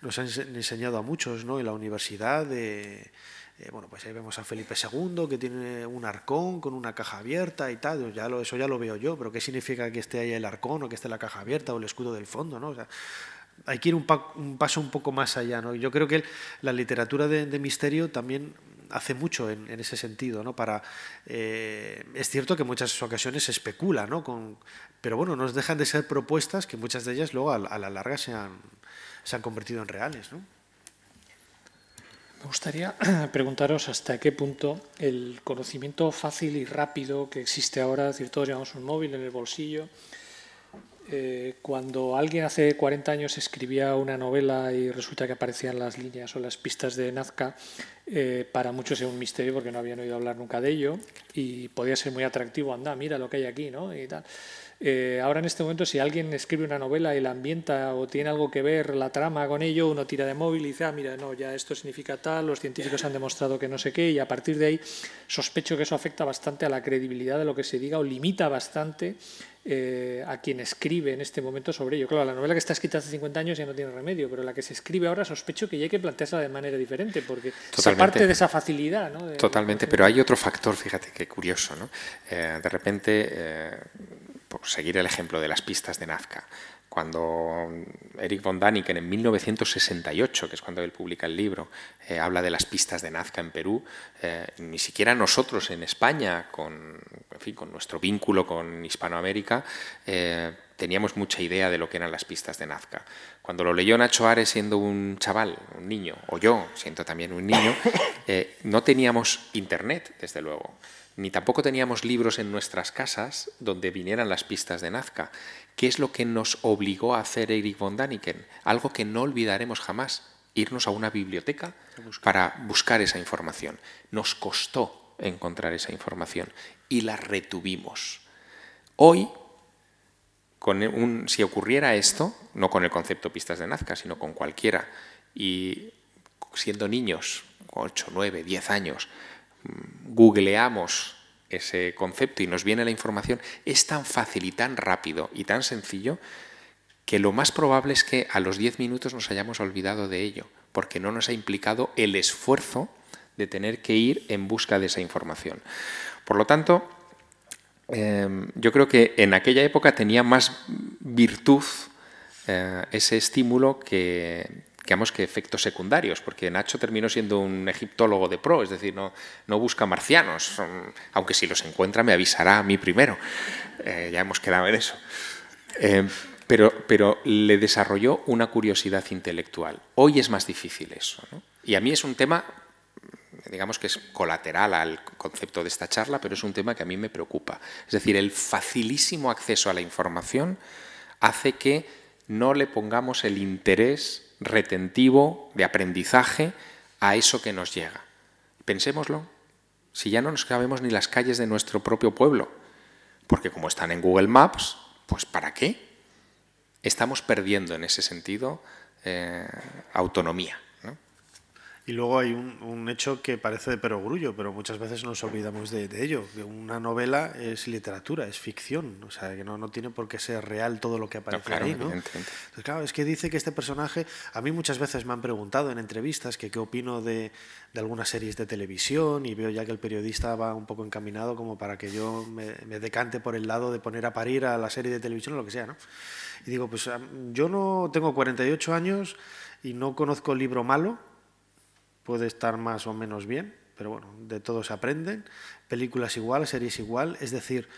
nos han enseñado a muchos ¿no? en la universidad. Eh, bueno, pues ahí vemos a Felipe II, que tiene un arcón con una caja abierta y tal, ya lo, eso ya lo veo yo, pero ¿qué significa que esté ahí el arcón o que esté la caja abierta o el escudo del fondo? ¿no? hay que ir un, paso un poco más allá. ¿no? Yo creo que la literatura de, de misterio también hace mucho en, ese sentido, ¿no? Para, eh, es cierto que en muchas ocasiones se especula, ¿no? Con, pero bueno, nos dejan de ser propuestas que muchas de ellas luego a, la larga se han, se han, convertido en reales, Me gustaría preguntaros hasta qué punto el conocimiento fácil y rápido que existe ahora, decir, todos llevamos un móvil en el bolsillo, eh, cuando alguien hace 40 años escribía una novela y resulta que aparecían las líneas o las pistas de Nazca, eh, para muchos es un misterio porque no habían oído hablar nunca de ello y podía ser muy atractivo, anda, mira lo que hay aquí, ¿no? Y tal. Eh, ahora en este momento si alguien escribe una novela y la ambienta o tiene algo que ver la trama con ello, uno tira de móvil y dice, ah, mira, no, ya esto significa tal, los científicos han demostrado que no sé qué, y a partir de ahí sospecho que eso afecta bastante a la credibilidad de lo que se diga o limita bastante eh, a quien escribe en este momento sobre ello. Claro, la novela que está escrita hace 50 años ya no tiene remedio, pero la que se escribe ahora sospecho que ya hay que plantearla de manera diferente, porque Totalmente parte de esa facilidad. totalmente, pero hay otro factor, fíjate qué curioso. ¿no? Eh, de repente, eh, por seguir el ejemplo de las pistas de Nazca, cuando Eric von Daniken en 1968, que es cuando él publica el libro, eh, habla de las pistas de Nazca en Perú, ni siquiera nosotros en España, con, en fin, con nuestro vínculo con Hispanoamérica, teníamos mucha idea de lo que eran las pistas de Nazca. Cuando lo leyó Nacho Ares siendo un chaval, un niño, o yo, siento también un niño, eh, no teníamos internet, desde luego, ni tampoco teníamos libros en nuestras casas donde vinieran las pistas de Nazca. ¿Qué es lo que nos obligó a hacer Eric von Daniken? Algo que no olvidaremos jamás, irnos a una biblioteca para buscar esa información. Nos costó encontrar esa información y la retuvimos. Hoy con un, si ocurriera esto, no con el concepto pistas de Nazca, sino con cualquiera, y siendo niños, 8, 9, 10 años, mm, googleamos ese concepto y nos viene la información, es tan fácil y tan rápido y tan sencillo que lo más probable es que a los 10 minutos nos hayamos olvidado de ello, porque no nos ha implicado el esfuerzo de tener que ir en busca de esa información. Por lo tanto, Em, yo creo que en aquella época tenía más virtud eh, ese estímulo que, que efectos secundarios, porque Nacho terminó siendo un egiptólogo de pro, es decir, no, busca marcianos, mm, aunque si los encuentra me avisará a mí primero, eh, ya hemos quedado en eso. Em, pero, pero le desarrolló una curiosidad intelectual. Hoy es más difícil eso. Y a mí es un tema digamos que es colateral al concepto de esta charla, pero es un tema que a mí me preocupa. Es decir, el facilísimo acceso a la información hace que no le pongamos el interés retentivo de aprendizaje a eso que nos llega. Pensémoslo, si ya no nos cabemos ni las calles de nuestro propio pueblo, porque como están en Google Maps, pues ¿para qué? Estamos perdiendo en ese sentido eh, autonomía. Y luego hay un, hecho que parece de perogrullo, pero muchas veces nos olvidamos de, ello, que una novela es literatura, es ficción, o sea, que no, tiene por qué ser real todo lo que aparece ahí, claro, es que dice que este personaje, a mí muchas veces me han preguntado en entrevistas que qué opino de, de algunas series de televisión y veo ya que el periodista va un poco encaminado como para que yo me, decante por el lado de poner a parir a la serie de televisión o lo que sea, ¿no? Y digo, pues yo no tengo 48 años y no conozco el libro malo, puede estar más o menos bien, pero bueno, de todo se aprenden, películas igual, series igual, es decir,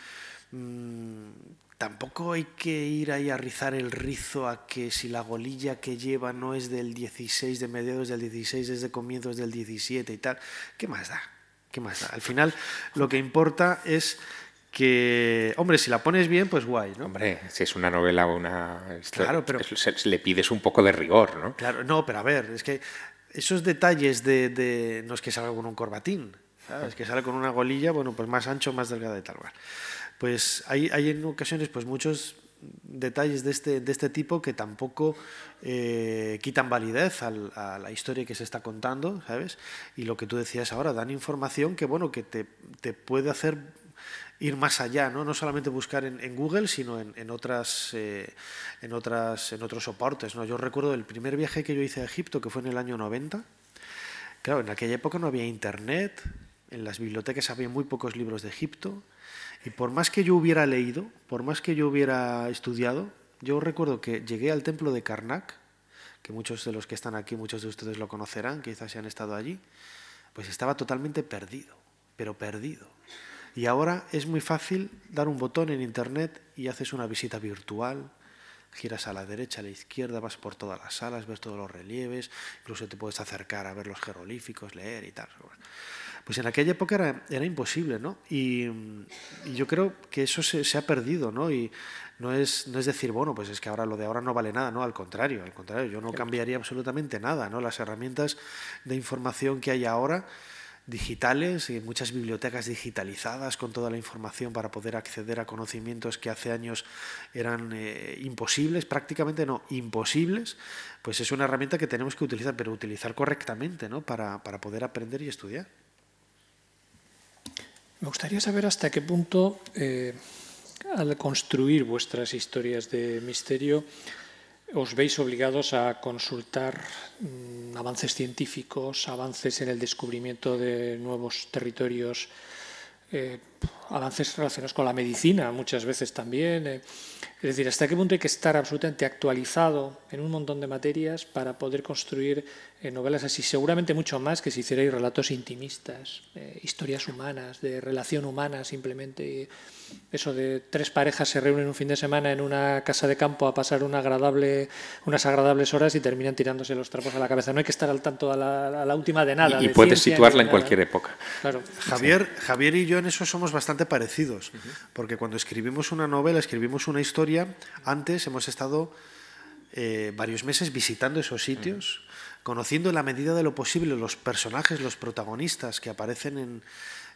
mm, tampoco hay que ir ahí a rizar el rizo a que si la golilla que lleva no es del 16, de mediados del 16, desde de comienzos del 17 y tal, ¿qué más da? ¿Qué más da? Al final lo que importa es que, hombre, si la pones bien, pues guay, ¿no? Hombre, si es una novela o una... Claro, pero... le pides un poco de rigor, ¿no? Claro, no, pero a ver, es que esos detalles de, No es que salga con un corbatín, es Que sale con una golilla, bueno, pues más ancho, más delgada de tal. Bueno. Pues hay, en ocasiones pues muchos detalles de este, de este tipo que tampoco eh, quitan validez a la historia que se está contando, ¿sabes? Y lo que tú decías ahora, dan información que, bueno, que te, te puede hacer ir más allá, no, no solamente buscar en, Google, sino en, otras, eh, en, otras, en otros soportes. ¿no? Yo recuerdo el primer viaje que yo hice a Egipto, que fue en el año 90. Claro, en aquella época no había Internet, en las bibliotecas había muy pocos libros de Egipto, y por más que yo hubiera leído, por más que yo hubiera estudiado, yo recuerdo que llegué al templo de Karnak, que muchos de los que están aquí, muchos de ustedes lo conocerán, quizás se han estado allí, pues estaba totalmente perdido, pero perdido. Y ahora es muy fácil dar un botón en Internet y haces una visita virtual, giras a la derecha, a la izquierda, vas por todas las salas, ves todos los relieves, incluso te puedes acercar a ver los jerolíficos, leer y tal. Pues en aquella época era, imposible, ¿no? Y, yo creo que eso se, ha perdido, ¿no? Y no es, no es decir, bueno, pues es que ahora lo de ahora no vale nada, ¿no? Al contrario, al contrario, yo no cambiaría absolutamente nada, ¿no? Las herramientas de información que hay ahora digitales y muchas bibliotecas digitalizadas con toda la información para poder acceder a conocimientos que hace años eran eh, imposibles, prácticamente no, imposibles, pues es una herramienta que tenemos que utilizar, pero utilizar correctamente ¿no? para, poder aprender y estudiar. Me gustaría saber hasta qué punto, eh, al construir vuestras historias de misterio, os veis obligados a consultar mm, avances científicos, avances en el descubrimiento de nuevos territorios, eh, avances relacionados con la medicina muchas veces también. Eh. es decir, hasta qué punto hay que estar absolutamente actualizado en un montón de materias para poder construir eh, novelas así, seguramente mucho más que si hicierais relatos intimistas, eh, historias humanas, de relación humana simplemente. eso de tres parejas se reúnen un fin de semana en una casa de campo a pasar unas agradables horas y terminan tirándose los trapos a la cabeza. No hay que estar al tanto a la, última de nada. Y, puedes situarla en cualquier época. Claro. Javier, Javier y yo en eso somos bastante parecidos, porque cuando escribimos una novela, escribimos una historia, antes hemos estado eh, varios meses visitando esos sitios, conociendo en la medida de lo posible los personajes, los protagonistas que aparecen en,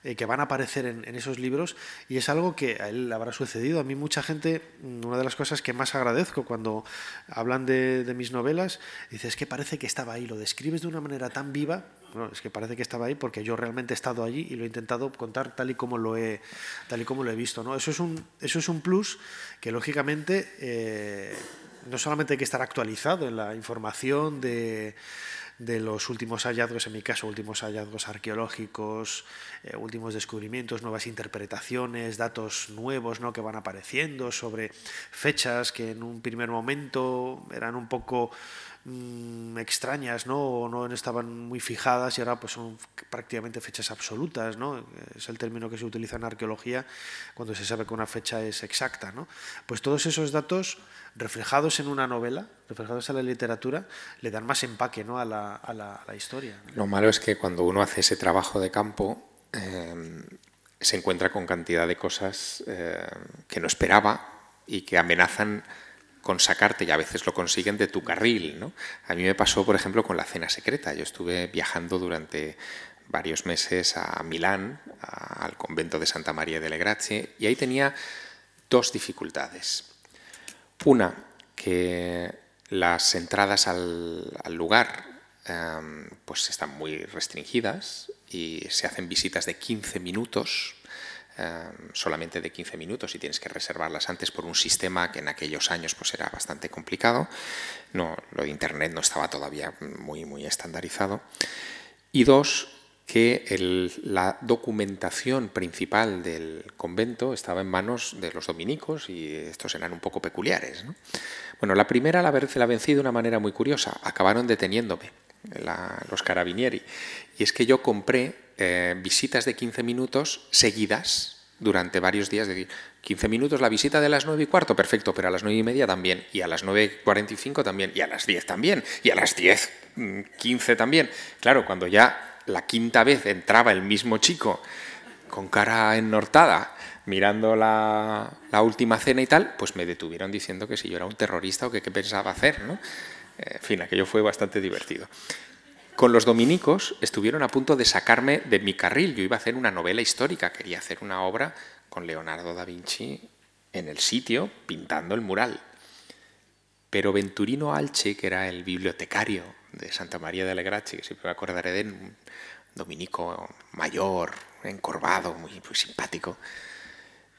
eh, que van a aparecer en, esos libros y es algo que a él le habrá sucedido. A mí mucha gente, mm, una de las cosas que más agradezco cuando hablan de, mis novelas, dice es que parece que estaba ahí, lo describes de una manera tan viva es que parece que estaba ahí porque yo realmente he estado allí y lo he intentado contar tal y como lo he, tal y como lo he visto. ¿no? Eso, es un, eso es un plus que, lógicamente, eh, no solamente hay que estar actualizado en la información de, de los últimos hallazgos, en mi caso últimos hallazgos arqueológicos, eh, últimos descubrimientos, nuevas interpretaciones, datos nuevos ¿no? que van apareciendo sobre fechas que en un primer momento eran un poco mm, extrañas ¿no? o no estaban muy fijadas y ahora pues son prácticamente fechas absolutas. ¿no? Es el término que se utiliza en arqueología cuando se sabe que una fecha es exacta. ¿no? Pues todos esos datos reflejados en una novela, reflejados en la literatura, le dan más empaque ¿no? a, la, historia. Lo malo es que cuando uno hace ese trabajo de campo, eh, se encuentra con cantidad de cosas eh, que no esperaba y que amenazan con sacarte, y a veces lo consiguen, de tu carril. A mí me pasó, por ejemplo, con la cena secreta. Yo estuve viajando durante varios meses a Milán, al convento de Santa María de Grazie, y ahí tenía dos dificultades. Una, que las entradas al, lugar em, pues están muy restringidas y se hacen visitas de 15 minutos, em, solamente de 15 minutos y tienes que reservarlas antes por un sistema que en aquellos años pues era bastante complicado. No, lo de Internet no estaba todavía muy, muy estandarizado. Y dos, que el, la documentación principal del convento estaba en manos de los dominicos y estos eran un poco peculiares. Bueno, la primera la, la vencí de una manera muy curiosa. Acabaron deteniéndome los carabinieri. Y es que yo compré eh, visitas de 15 minutos seguidas durante varios días, de 15 minutos la visita de las 9 y cuarto, perfecto, pero a las 9 y media también, y a las y 45 también, y a las 10 también, y a las 15 mm, también. Claro, cuando ya la quinta vez entraba el mismo chico con cara ennortada, mirando la, última cena y tal, pues me detuvieron diciendo que si yo era un terrorista o que qué pensaba hacer, ¿no? Eh, en fin, aquello fue bastante divertido. Con los dominicos estuvieron a punto de sacarme de mi carril. Yo iba a hacer una novela histórica, quería hacer una obra con Leonardo da Vinci en el sitio pintando el mural. Pero Venturino Alche, que era el bibliotecario de Santa María de alegrache que siempre me acordaré de un dominico mayor, encorvado, muy, simpático,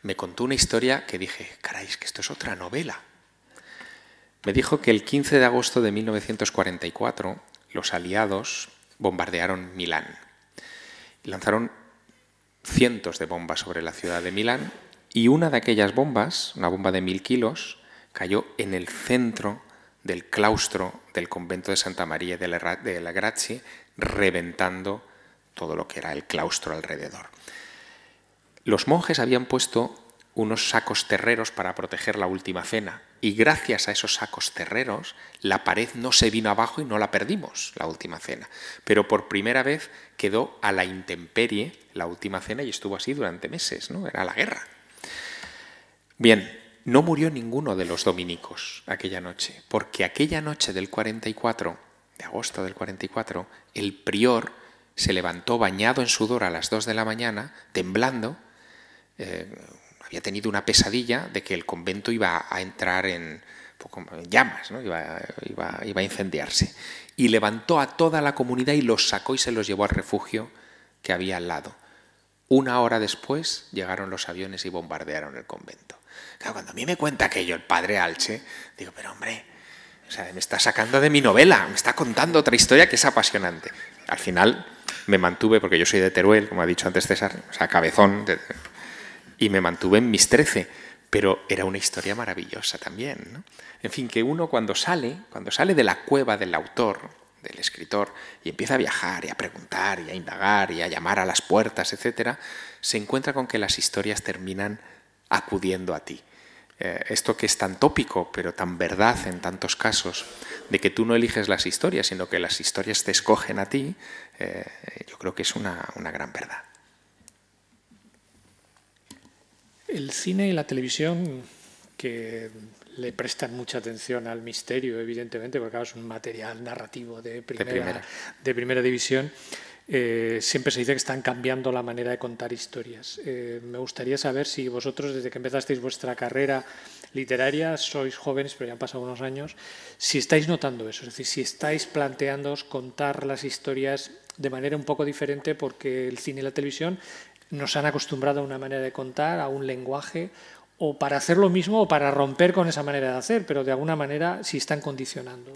me contó una historia que dije, caray, que esto es otra novela. Me dijo que el 15 de agosto de 1944 los aliados bombardearon Milán. Lanzaron cientos de bombas sobre la ciudad de Milán y una de aquellas bombas, una bomba de mil kilos, cayó en el centro del claustro del convento de Santa María de la, Gracia, reventando todo lo que era el claustro alrededor. Los monjes habían puesto unos sacos terreros para proteger la última cena y gracias a esos sacos terreros la pared no se vino abajo y no la perdimos la última cena. Pero por primera vez quedó a la intemperie la última cena y estuvo así durante meses, ¿no? Era la guerra. Bien, no murió ninguno de los dominicos aquella noche, porque aquella noche del 44, de agosto del 44, el prior se levantó bañado en sudor a las 2 de la mañana, temblando, eh, había tenido una pesadilla de que el convento iba a entrar en, llamas, ¿no? iba a incendiarse. Y levantó a toda la comunidad y los sacó y se los llevó al refugio que había al lado. Una hora después llegaron los aviones y bombardearon el convento. cuando a mí me cuenta aquello el padre Alche, digo, pero hombre, o sea, me está sacando de mi novela, me está contando otra historia que es apasionante. Al final me mantuve, porque yo soy de Teruel, como ha dicho antes César, o sea, cabezón, y me mantuve en mis trece, pero era una historia maravillosa también. En fin, que uno cuando sale, cuando sale de la cueva del autor, del escritor y empieza a viajar y a preguntar y a indagar y a llamar a las puertas, etc., se encuentra con que las historias terminan acudiendo a ti. Eh, esto que es tan tópico, pero tan verdad en tantos casos, de que tú no eliges las historias, sino que las historias te escogen a ti, eh, yo creo que es una, una gran verdad. El cine y la televisión, que le prestan mucha atención al misterio, evidentemente, porque es un material narrativo de primera, de primera. división. Eh, siempre se dice que están cambiando la manera de contar historias. Eh, me gustaría saber si vosotros, desde que empezasteis vuestra carrera literaria, sois jóvenes, pero ya han pasado unos años, si estáis notando eso, es decir, si estáis planteándoos contar las historias de manera un poco diferente, porque el cine y la televisión nos han acostumbrado a una manera de contar, a un lenguaje, o para hacer lo mismo o para romper con esa manera de hacer, pero de alguna manera sí están condicionando.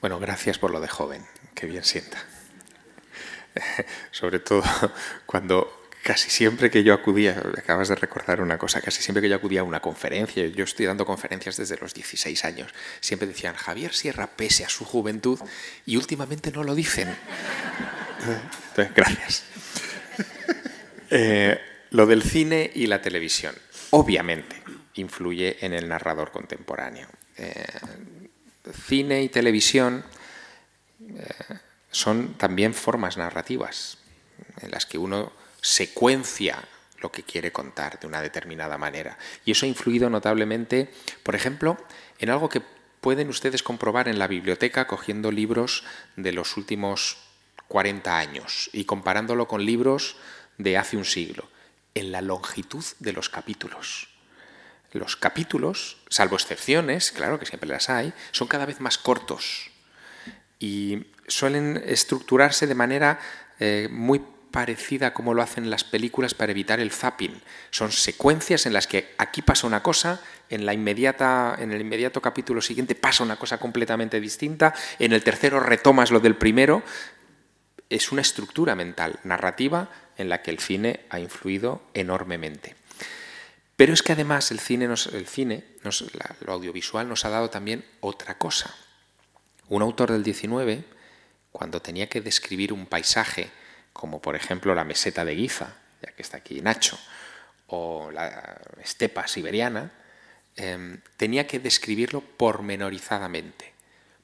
Bueno, gracias por lo de joven, que bien sienta. Sobre todo cuando casi siempre que yo acudía, acabas de recordar una cosa, casi siempre que yo acudía a una conferencia, yo estoy dando conferencias desde los 16 años, siempre decían, Javier Sierra pese a su juventud, y últimamente no lo dicen. gracias. Eh, lo del cine y la televisión. Obviamente, influye en el narrador contemporáneo. Eh, cine y televisión eh, son también formas narrativas en las que uno secuencia lo que quiere contar de una determinada manera. Y eso ha influido notablemente, por ejemplo, en algo que pueden ustedes comprobar en la biblioteca cogiendo libros de los últimos 40 años y comparándolo con libros de hace un siglo, en la longitud de los capítulos los capítulos, salvo excepciones, claro que siempre las hay, son cada vez más cortos y suelen estructurarse de manera eh, muy parecida a como lo hacen las películas para evitar el zapping. Son secuencias en las que aquí pasa una cosa, en, la inmediata, en el inmediato capítulo siguiente pasa una cosa completamente distinta, en el tercero retomas lo del primero. Es una estructura mental narrativa en la que el cine ha influido enormemente. Pero es que además el cine, el cine lo audiovisual nos ha dado también otra cosa. Un autor del 19, cuando tenía que describir un paisaje, como por ejemplo la meseta de Guiza, ya que está aquí Nacho, o la estepa siberiana, em, tenía que describirlo pormenorizadamente,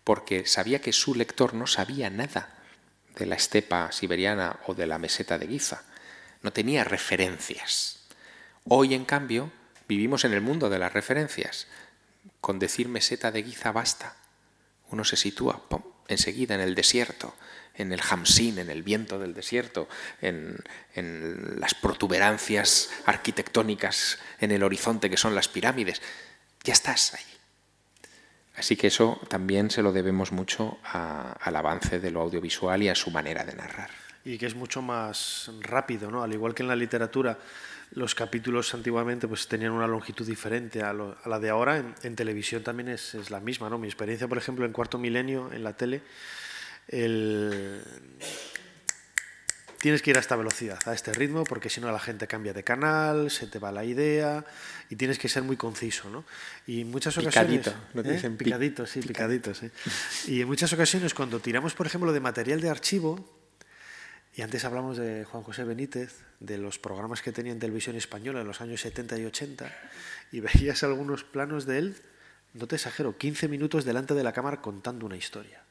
porque sabía que su lector no sabía nada de la estepa siberiana o de la meseta de Guiza, no tenía referencias. Hoy, en cambio, vivimos en el mundo de las referencias. Con decir meseta de Guiza basta. Uno se sitúa enseguida en el desierto, en el hamsín, en el viento del desierto, en, las protuberancias arquitectónicas en el horizonte que son las pirámides. Ya estás ahí. Así que eso también se lo debemos mucho al avance de lo audiovisual y a su manera de narrar. Y que es mucho más rápido, ¿no? Al igual que en la literatura los capítulos antiguamente pues tenían una longitud diferente a, la de ahora. En, televisión también es, la misma, ¿no? Mi experiencia, por ejemplo, en Cuarto Milenio, en la tele, tienes que ir a esta velocidad, a este ritmo, porque si no la gente cambia de canal, se te va la idea y tienes que ser muy conciso, Y en muchas ocasiones... Picadito, ¿no ¿eh? dicen? Picadito, sí, picadito, Y en muchas ocasiones cuando tiramos, por ejemplo, de material de archivo, y antes hablamos de Juan José Benítez, de los programas que tenía en televisión española en los años 70 y 80, y veías algunos planos de él, no te exagero, 15 minutos delante de la cámara contando una historia.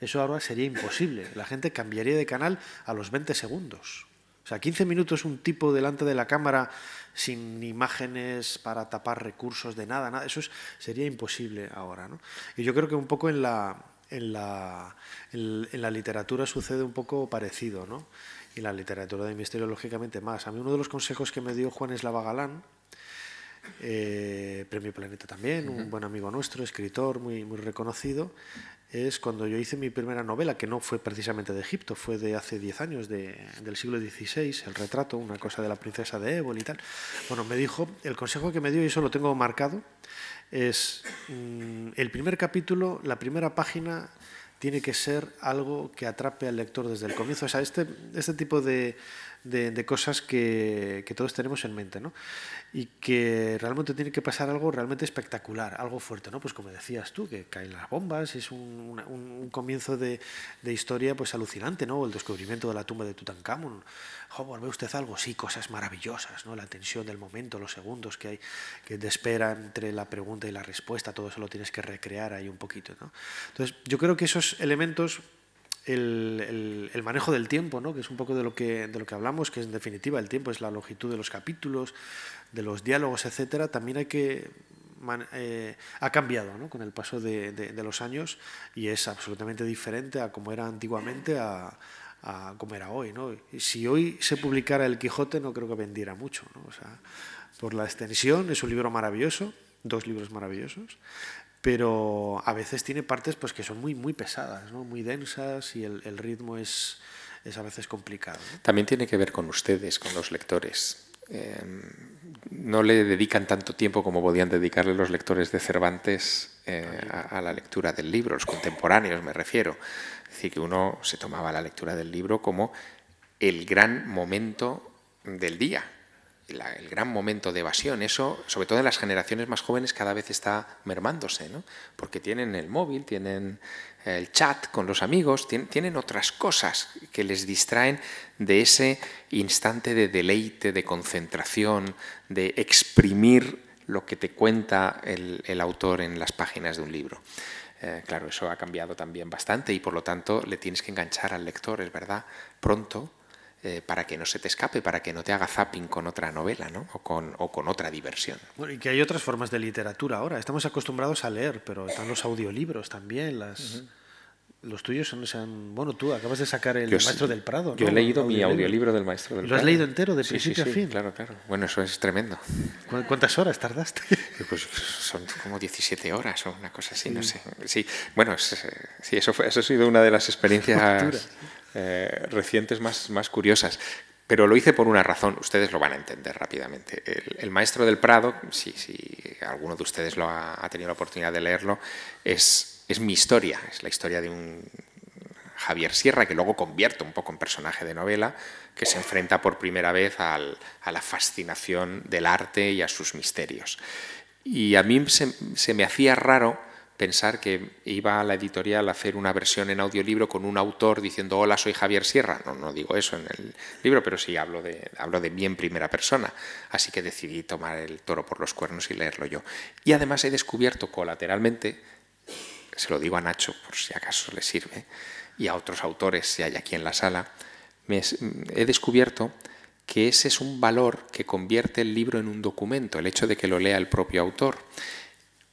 Eso ahora sería imposible. La gente cambiaría de canal a los 20 segundos. O sea, 15 minutos un tipo delante de la cámara sin imágenes para tapar recursos de nada, nada. Eso sería imposible ahora. Y yo creo que un poco en la, en la, en, la literatura sucede un poco parecido, ¿no? Y la literatura de misterio, lógicamente, más. A mí uno de los consejos que me dio Juan Eslava Galán, eh, Premio Planeta también, un buen amigo nuestro, escritor muy, muy reconocido, es cuando yo hice mi primera novela, que no fue precisamente de Egipto, fue de hace 10 años, de, del siglo XVI, El retrato, una cosa de la princesa de Ébola y tal. Bueno, me dijo, el consejo que me dio, y eso lo tengo marcado, es mm, el primer capítulo, la primera página tiene que ser algo que atrape al lector desde el comienzo. O sea, este, este tipo de, de, cosas que, todos tenemos en mente, ¿no? Y que realmente tiene que pasar algo realmente espectacular, algo fuerte, ¿no? Pues como decías tú, que caen las bombas, es un, un comienzo de, de, historia pues alucinante, ¿no? El descubrimiento de la tumba de Tutankamón. ¿ve usted algo? Sí, cosas maravillosas, ¿no? La tensión del momento, los segundos que hay, que te espera entre la pregunta y la respuesta, todo eso lo tienes que recrear ahí un poquito, ¿no? Entonces, yo creo que eso es elementos, el, el, manejo del tiempo, ¿no? que es un poco de lo, que, de lo que hablamos, que en definitiva el tiempo es la longitud de los capítulos, de los diálogos, etcétera, también hay que eh, ha cambiado ¿no? con el paso de, de, los años y es absolutamente diferente a como era antiguamente a, a como era hoy. ¿no? Si hoy se publicara El Quijote no creo que vendiera mucho, ¿no? o sea, por la extensión, es un libro maravilloso, dos libros maravillosos, pero a veces tiene partes pues, que son muy, muy pesadas, muy densas y el, ritmo es, es, a veces complicado. También tiene que ver con ustedes, con los lectores. Em, no le dedican tanto tiempo como podían dedicarle los lectores de Cervantes eh, a, a, la lectura del libro, los contemporáneos me refiero. Es decir, que uno se tomaba la lectura del libro como el gran momento del día, el gran momento de evasión. Eso, sobre todo en las generaciones más jóvenes, cada vez está mermándose, ¿no? porque tienen el móvil, tienen el chat con los amigos, tienen, otras cosas que les distraen de ese instante de deleite, de concentración, de exprimir lo que te cuenta el, autor en las páginas de un libro. Eh, claro, eso ha cambiado también bastante y por lo tanto le tienes que enganchar al lector, es verdad, pronto, eh, para que no se te escape, para que no te haga zapping con otra novela ¿no? o, con, otra diversión. y que hay otras formas de literatura ahora. Estamos acostumbrados a leer, pero están los audiolibros también, Los tuyos son, bueno, tú acabas de sacar el Maestro del Prado. Yo he leído mi audiolibro del Maestro del Prado. ¿Lo has leído entero, de sí, principio sí, sí, Claro, claro. Bueno, eso es tremendo. ¿Cuántas horas tardaste? Pues son como 17 horas o una cosa así, no sé. Sí, bueno, eh, sí, eso, eso ha sido una de las experiencias eh, recientes más, más curiosas. Pero lo hice por una razón, ustedes lo van a entender rápidamente. El, maestro del Prado, si, si, alguno de ustedes lo ha, tenido la oportunidad de leerlo, es, es mi historia, es la historia de un Javier Sierra, que luego convierto un poco en personaje de novela, que se enfrenta por primera vez a la fascinación del arte y a sus misterios. Y a mí se me hacía raro pensar que iba a la editorial a hacer una versión en audiolibro con un autor diciendo hola soy Javier Sierra no no digo eso en el libro pero sí hablo de hablo de bien primera persona así que decidí tomar el toro por los cuernos y leerlo yo y además he descubierto colateralmente se lo digo a Nacho por si acaso le sirve y a otros autores si hay aquí en la sala he descubierto que ese es un valor que convierte el libro en un documento el hecho de que lo lea el propio autor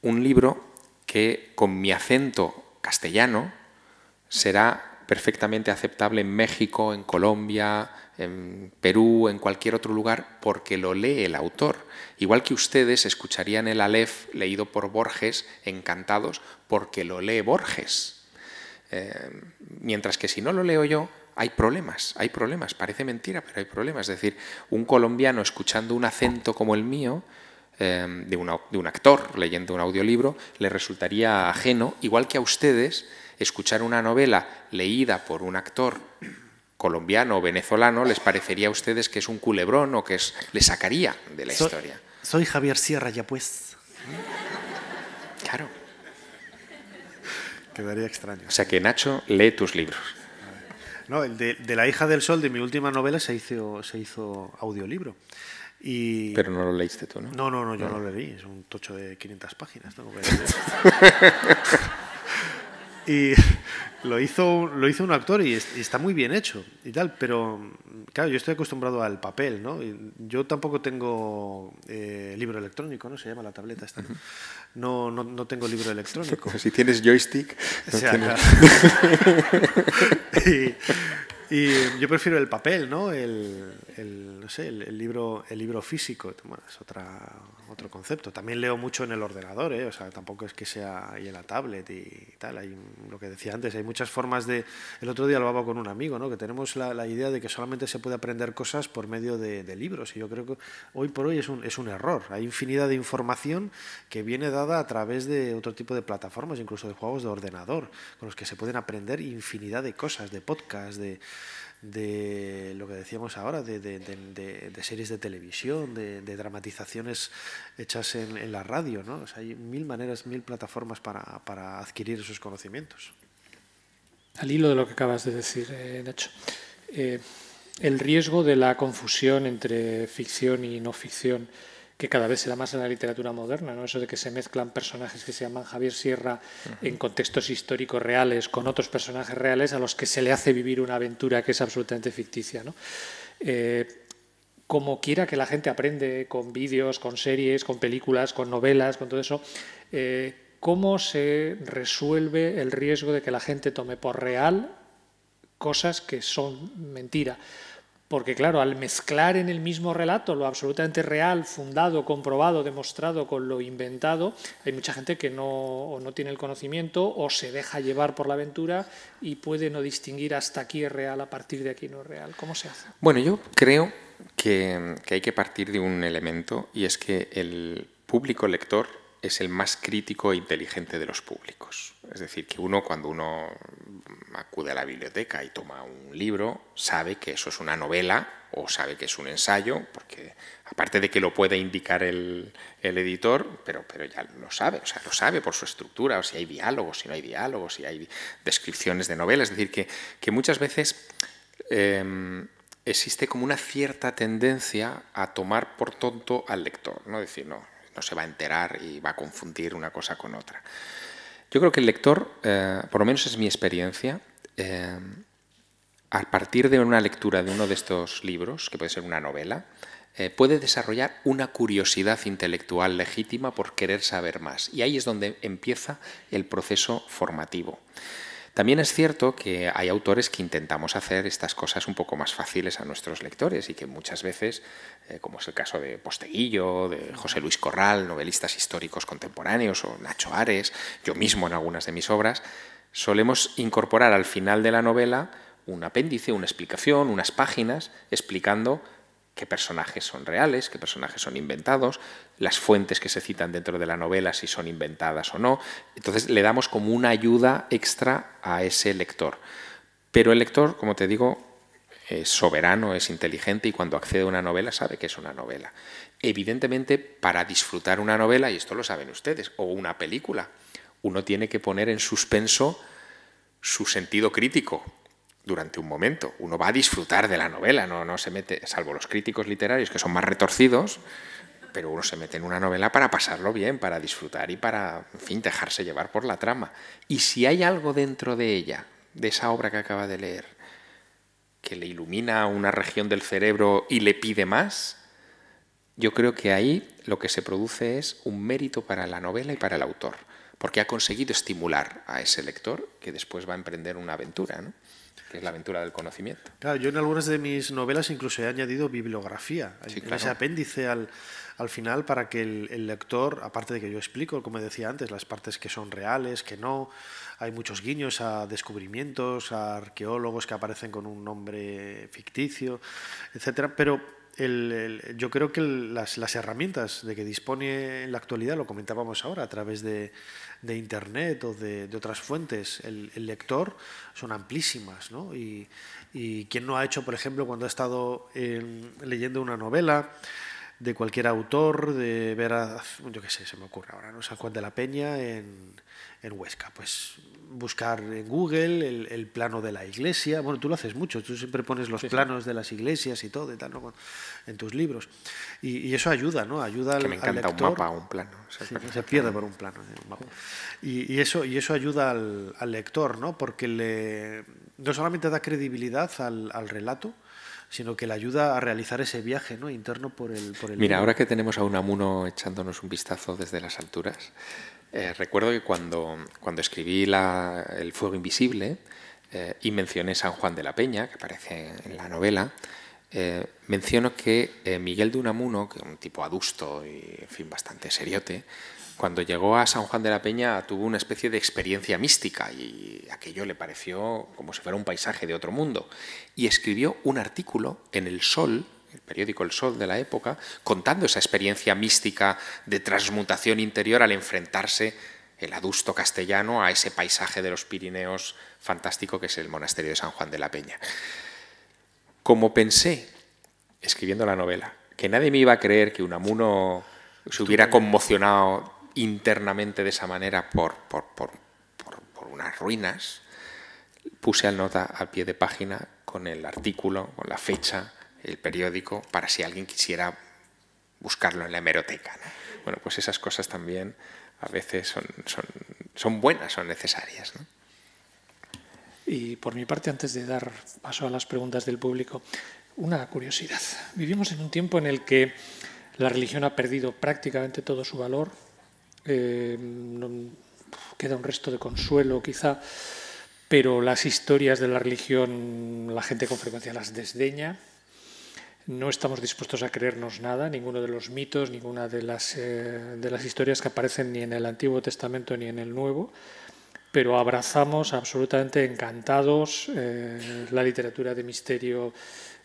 un libro que con mi acento castellano será perfectamente aceptable en México, en Colombia, en Perú, en cualquier otro lugar, porque lo lee el autor. Igual que ustedes escucharían el Aleph leído por Borges, encantados, porque lo lee Borges. Eh, mientras que si no lo leo yo, hay problemas, hay problemas. Parece mentira, pero hay problemas. Es decir, un colombiano escuchando un acento como el mío Em, de, un actor leyendo un audiolibro le resultaría ajeno, igual que a ustedes, escuchar una novela leída por un actor colombiano o venezolano les parecería a ustedes que es un culebrón o que es, le sacaría de la historia. Soy Javier Sierra, ya pues. Claro. Quedaría extraño. O sea que Nacho lee tus libros. No, el de, La hija del sol de mi última novela se hizo, se hizo audiolibro. Pero no lo leíste tú, ¿no? No, no, no yo no. lo leí, es un tocho de 500 páginas. y lo hizo, lo hizo un actor y, está muy bien hecho y tal, pero claro, yo estoy acostumbrado al papel, ¿no? yo tampoco tengo eh, libro electrónico, ¿no? Se llama la tableta esta. No, no, no tengo libro electrónico. si tienes joystick. No y yo prefiero el papel, ¿no? El, el no sé, el, el, libro, el libro físico. es otra, otro concepto. También leo mucho en el ordenador, ¿eh? o sea, tampoco es que sea ahí en la tablet y tal. Hay lo que decía antes, hay muchas formas de. El otro día lo hablaba con un amigo, ¿no? Que tenemos la, idea de que solamente se puede aprender cosas por medio de, libros. Y yo creo que hoy por hoy es un, es un error. Hay infinidad de información que viene dada a través de otro tipo de plataformas, incluso de juegos de ordenador, con los que se pueden aprender infinidad de cosas, de podcasts, de de lo que decíamos ahora, de, series de televisión, de, dramatizaciones hechas en, la radio. ¿no? hay mil maneras, mil plataformas para, adquirir esos conocimientos. Al hilo de lo que acabas de decir, eh, Nacho, eh, el riesgo de la confusión entre ficción y no ficción que cada vez se da más en la literatura moderna, ¿no? Eso de que se mezclan personajes que se llaman Javier Sierra en contextos históricos reales con otros personajes reales a los que se le hace vivir una aventura que es absolutamente ficticia, ¿no? Eh, como quiera que la gente aprende con vídeos, con series, con películas, con novelas, con todo eso, eh, ¿cómo se resuelve el riesgo de que la gente tome por real cosas que son mentira? Porque claro, al mezclar en el mismo relato lo absolutamente real, fundado, comprobado, demostrado con lo inventado, hay mucha gente que no, no tiene el conocimiento o se deja llevar por la aventura y puede no distinguir hasta aquí es real, a partir de aquí no es real. ¿Cómo se hace? Bueno, yo creo que hay que partir de un elemento y es que el público lector es el más crítico e inteligente de los públicos. Es decir, que uno cuando uno acude a la biblioteca y toma un libro, sabe que eso es una novela o sabe que es un ensayo, porque aparte de que lo puede indicar el, editor, pero, pero ya lo sabe, o sea, lo sabe por su estructura, o si hay diálogos, si no hay diálogos, si hay descripciones de novelas. Es decir, que, que muchas veces em, existe como una cierta tendencia a tomar por tonto al lector, ¿no? Decir, no, no se va a enterar y va a confundir una cosa con otra. Yo creo que el lector, eh, por lo menos es mi experiencia, eh, a partir de una lectura de uno de estos libros, que puede ser una novela, eh, puede desarrollar una curiosidad intelectual legítima por querer saber más. Y ahí es donde empieza el proceso formativo. También es cierto que hay autores que intentamos hacer estas cosas un poco más fáciles a nuestros lectores y que muchas veces, eh, como es el caso de Posteguillo, de José Luis Corral, novelistas históricos contemporáneos o Nacho Ares, yo mismo en algunas de mis obras, solemos incorporar al final de la novela un apéndice, una explicación, unas páginas explicando qué personajes son reales, qué personajes son inventados, las fuentes que se citan dentro de la novela, si son inventadas o no. Entonces le damos como una ayuda extra a ese lector. Pero el lector, como te digo, es soberano, es inteligente y cuando accede a una novela sabe que es una novela. Evidentemente, para disfrutar una novela, y esto lo saben ustedes, o una película, uno tiene que poner en suspenso su sentido crítico, durante un momento. Uno va a disfrutar de la novela, no, no se mete, salvo los críticos literarios que son más retorcidos, pero uno se mete en una novela para pasarlo bien, para disfrutar y para, en fin, dejarse llevar por la trama. Y si hay algo dentro de ella, de esa obra que acaba de leer, que le ilumina una región del cerebro y le pide más, yo creo que ahí lo que se produce es un mérito para la novela y para el autor, porque ha conseguido estimular a ese lector que después va a emprender una aventura. ¿no? que es la aventura del conocimiento. Claro, yo en algunas de mis novelas incluso he añadido bibliografía, eh, ese apéndice al, final para que el, lector, aparte de que yo explico, como decía antes, las partes que son reales, que no, hay muchos guiños a descubrimientos, a arqueólogos que aparecen con un nombre ficticio, etcétera, pero yo creo que las, las, herramientas de que dispone en la actualidad, lo comentábamos ahora, a través de, de Internet o de, de otras fuentes, el, lector, son amplísimas. ¿no? Y, y quien no ha hecho, por ejemplo, cuando ha estado leyendo una novela, de cualquier autor, de ver a, yo qué sé, se me ocurre ahora, ¿no? San Juan de la Peña en, en Huesca. Pues buscar en Google el, plano de la iglesia. Bueno, tú lo haces mucho, tú siempre pones los planos de las iglesias y todo y tal, en tus libros. Y, eso ayuda, ¿no? Ayuda al, que me encanta un mapa, un plano. Se, pierde por un plano. ¿eh? Y, y, eso, y eso ayuda al, al, lector, ¿no? Porque le, no solamente da credibilidad al, al relato, sino que le ayuda a realizar ese viaje ¿no? interno por el, Mira, ahora que tenemos a Unamuno echándonos un vistazo desde las alturas, eh, recuerdo que cuando, cuando escribí la, El fuego invisible eh, y mencioné San Juan de la Peña, que aparece en la novela, eh, menciono que Miguel de Unamuno, que es un tipo adusto y en fin, bastante seriote, cuando llegó a San Juan de la Peña tuvo una especie de experiencia mística y aquello le pareció como si fuera un paisaje de otro mundo. Y escribió un artículo en El Sol, el periódico El Sol de la época, contando esa experiencia mística de transmutación interior al enfrentarse el adusto castellano a ese paisaje de los Pirineos fantástico que es el monasterio de San Juan de la Peña. Como pensé, escribiendo la novela, que nadie me iba a creer que Unamuno se hubiera conmocionado internamente de esa manera por, unas ruinas, puse al nota al pie de página con el artículo, con la fecha, el periódico, para si alguien quisiera buscarlo en la hemeroteca. Bueno, pues esas cosas también a veces son, buenas, son necesarias. Y por mi parte, antes de dar paso a las preguntas del público, una curiosidad. Vivimos en un tiempo en el que la religión ha perdido prácticamente todo su valor, eh, queda un resto de consuelo quizá, pero las historias de la religión la gente con frecuencia las desdeña. No estamos dispuestos a creernos nada, ninguno de los mitos, ninguna de las, eh, de las historias que aparecen ni en el Antiguo Testamento ni en el Nuevo, pero abrazamos absolutamente encantados eh, la literatura de misterio,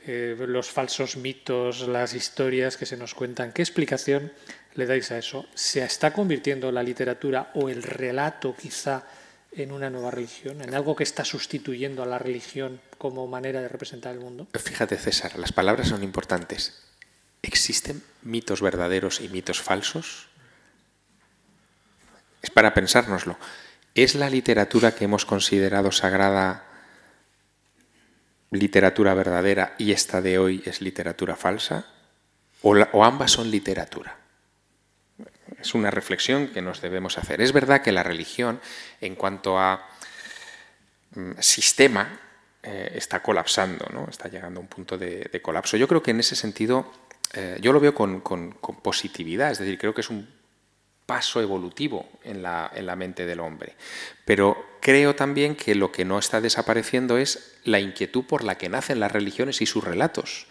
los falsos mitos, las historias que se nos cuentan. ¿Qué explicación le dais a eso. ¿Se está convirtiendo la literatura o el relato quizá en una nueva religión, en algo que está sustituyendo a la religión como manera de representar el mundo? Fíjate, César, las palabras son importantes. ¿Existen mitos verdaderos y mitos falsos? Es para pensárnoslo. ¿Es la literatura que hemos considerado sagrada literatura verdadera y esta de hoy es literatura falsa? ¿O, o ambas son literatura? Es una reflexión que nos debemos hacer. Es verdad que la religión, en cuanto a mm, sistema, eh, está colapsando, ¿no? está llegando a un punto de, colapso. Yo creo que en ese sentido, eh, yo lo veo con, positividad, es decir, creo que es un paso evolutivo en la mente del hombre. Pero creo también que lo que no está desapareciendo es la inquietud por la que nacen las religiones y sus relatos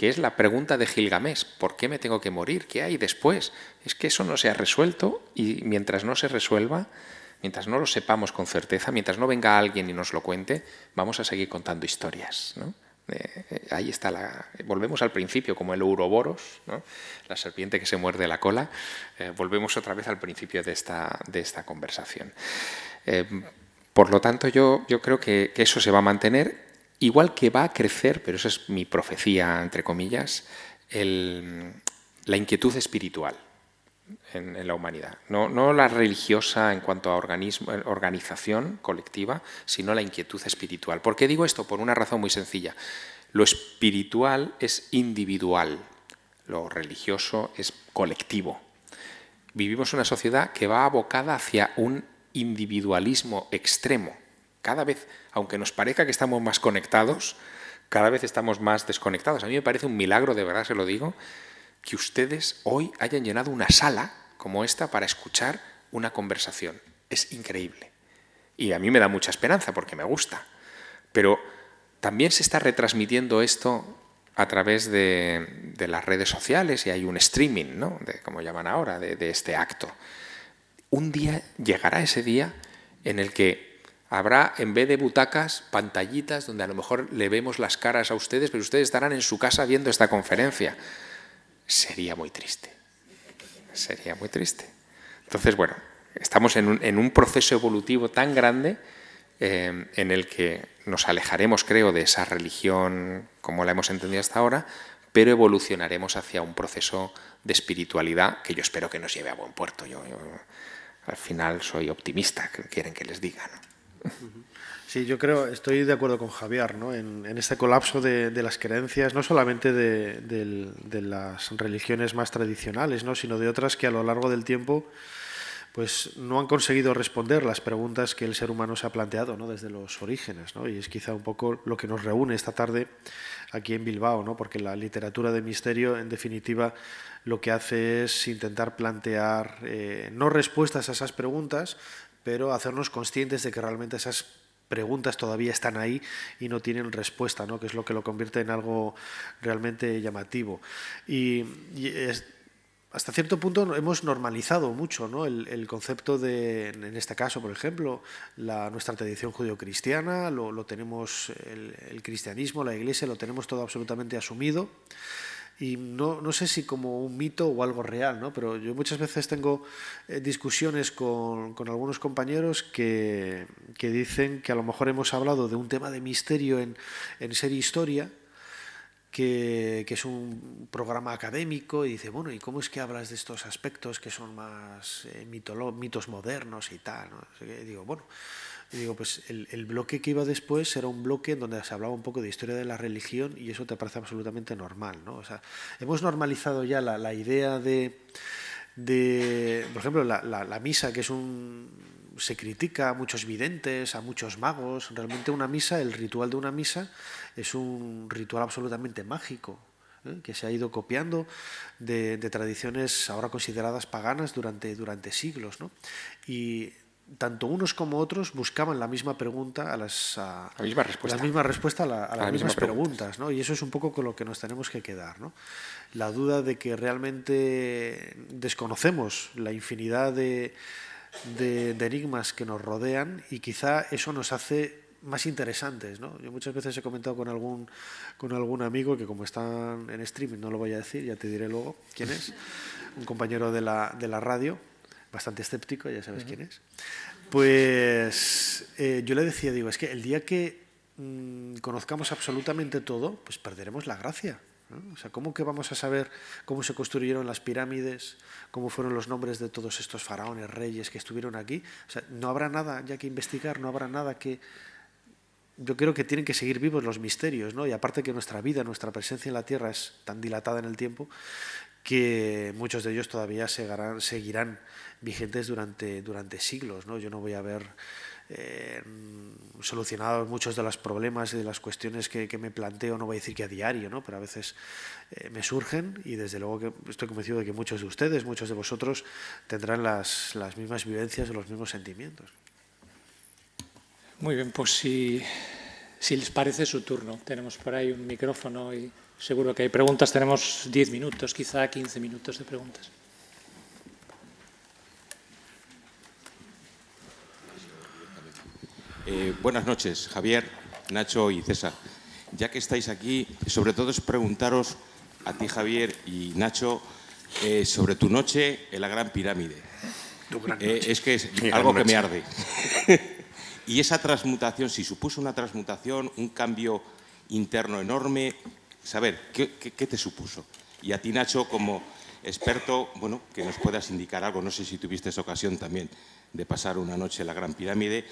que es la pregunta de Gilgamesh, ¿por qué me tengo que morir? ¿Qué hay después? Es que eso no se ha resuelto y mientras no se resuelva, mientras no lo sepamos con certeza, mientras no venga alguien y nos lo cuente, vamos a seguir contando historias. Eh, eh, ahí está la... Volvemos al principio, como el Uroboros, la serpiente que se muerde la cola. Eh, volvemos otra vez al principio de esta, de esta conversación. por lo tanto, yo, yo creo que, que, eso se va a mantener Igual que va a crecer, pero esa es mi profecía, entre comillas, la inquietud espiritual en, la humanidad. No, la religiosa en cuanto a eh, organización colectiva, sino la inquietud espiritual. ¿Por qué digo esto? Por una razón muy sencilla. Lo espiritual es individual, lo religioso es colectivo. Vivimos una sociedad que va abocada hacia un individualismo extremo cada vez, aunque nos parezca que estamos más conectados, cada vez estamos más desconectados. A mí me parece un milagro, de verdad se lo digo, que ustedes hoy hayan llenado una sala como esta para escuchar una conversación. Es increíble. Y a mí me da mucha esperanza porque me gusta. Pero también se está retransmitiendo esto a través de, las redes sociales y hay un streaming, ¿no? De, como llaman ahora, de este acto. Un día llegará ese día en el que Habrá, en vez de butacas, pantallitas donde a lo mejor le vemos las caras a ustedes, pero ustedes estarán en su casa viendo esta conferencia. Sería muy triste. Sería muy triste. Entonces, bueno, estamos en un, proceso evolutivo tan grande eh, en el que nos alejaremos, creo, de esa religión como la hemos entendido hasta ahora, pero evolucionaremos hacia un proceso de espiritualidad que yo espero que nos lleve a buen puerto. Yo, al final soy optimista, quieren que les diga. ¿no? Sí, yo creo, estoy de acuerdo con Javier, ¿no? En, este colapso de, las creencias, no solamente de, las religiones más tradicionales, ¿no? Sino de otras que a lo largo del tiempo pues no han conseguido responder las preguntas que el ser humano se ha planteado ¿no? desde los orígenes. Y es quizá un poco lo que nos reúne esta tarde aquí en Bilbao, ¿no? porque la literatura de misterio, en definitiva, lo que hace es intentar plantear eh, no respuestas a esas preguntas, pero hacernos conscientes de que realmente esas preguntas todavía están ahí y no tienen respuesta, ¿no? que es lo que lo convierte en algo realmente llamativo. Y, hasta cierto punto hemos normalizado mucho ¿no? el, concepto de, en este caso, por ejemplo, la, nuestra tradición judeocristiana, lo, lo tenemos el, el cristianismo, la iglesia, lo tenemos todo absolutamente asumido y no, no, sé si como un mito o algo real, ¿no? pero yo muchas veces tengo eh, discusiones con, algunos compañeros que, dicen que a lo mejor hemos hablado de un tema de misterio en, en serie historia, que, es un programa académico, y dice, bueno, ¿y cómo es que hablas de estos aspectos que son más eh, mitos modernos y tal? digo, bueno pues el, bloque que iba después era un bloque en donde se hablaba un poco de historia de la religión y eso te parece absolutamente normal, ¿no? hemos normalizado ya la, idea de, de, por ejemplo, la, misa, que es un se critica a muchos videntes, a muchos magos. Realmente una misa, el ritual de una misa, es un ritual absolutamente mágico, ¿eh? que se ha ido copiando de, tradiciones ahora consideradas paganas durante, durante siglos. Y tanto unos como otros buscaban la misma pregunta a las la misma respuesta, la misma respuesta a, las mismas preguntas, y eso es un poco con lo que nos tenemos que quedar ¿no? la duda de que realmente desconocemos la infinidad de, enigmas que nos rodean y quizá eso nos hace más interesantes. Yo muchas veces he comentado con algún, con algún amigo que como están en streaming, no lo voy a decir, ya te diré luego quién es, un compañero de la radio, bastante escéptico, ya sabes quién es, pues eh, yo le decía, digo, es que el día que mm, conozcamos absolutamente todo, pues perderemos la gracia. O sea, ¿cómo que vamos a saber cómo se construyeron las pirámides, cómo fueron los nombres de todos estos faraones, reyes que estuvieron aquí? O sea, no habrá nada ya que investigar, no habrá nada que... Yo creo que tienen que seguir vivos los misterios, ¿no? Y aparte que nuestra vida, nuestra presencia en la Tierra es tan dilatada en el tiempo que muchos de ellos todavía seguirán vigentes durante, durante siglos. ¿no? Yo no voy a ver eh, solucionado muchos de los problemas y de las cuestiones que, me planteo, no voy a decir que a diario, ¿no? pero a veces eh, me surgen y desde luego que estoy convencido de que muchos de ustedes, muchos de vosotros tendrán las, las mismas vivencias o los mismos sentimientos. Muy bien, pues si, si les parece su turno, tenemos por ahí un micrófono y seguro que hay preguntas, tenemos 10 minutos, quizá 15 minutos de preguntas. Eh, buenas noches, Javier, Nacho y César. Ya que estáis aquí, sobre todo es preguntaros a ti, Javier y Nacho, eh, sobre tu noche en la Gran Pirámide. Eh, es que es algo que me arde. y esa transmutación, si supuso una transmutación, un cambio interno enorme, saber ¿qué, te supuso. Y a ti, Nacho, como experto, bueno, que nos puedas indicar algo. No sé si tuviste ocasión también de pasar una noche en la Gran Pirámide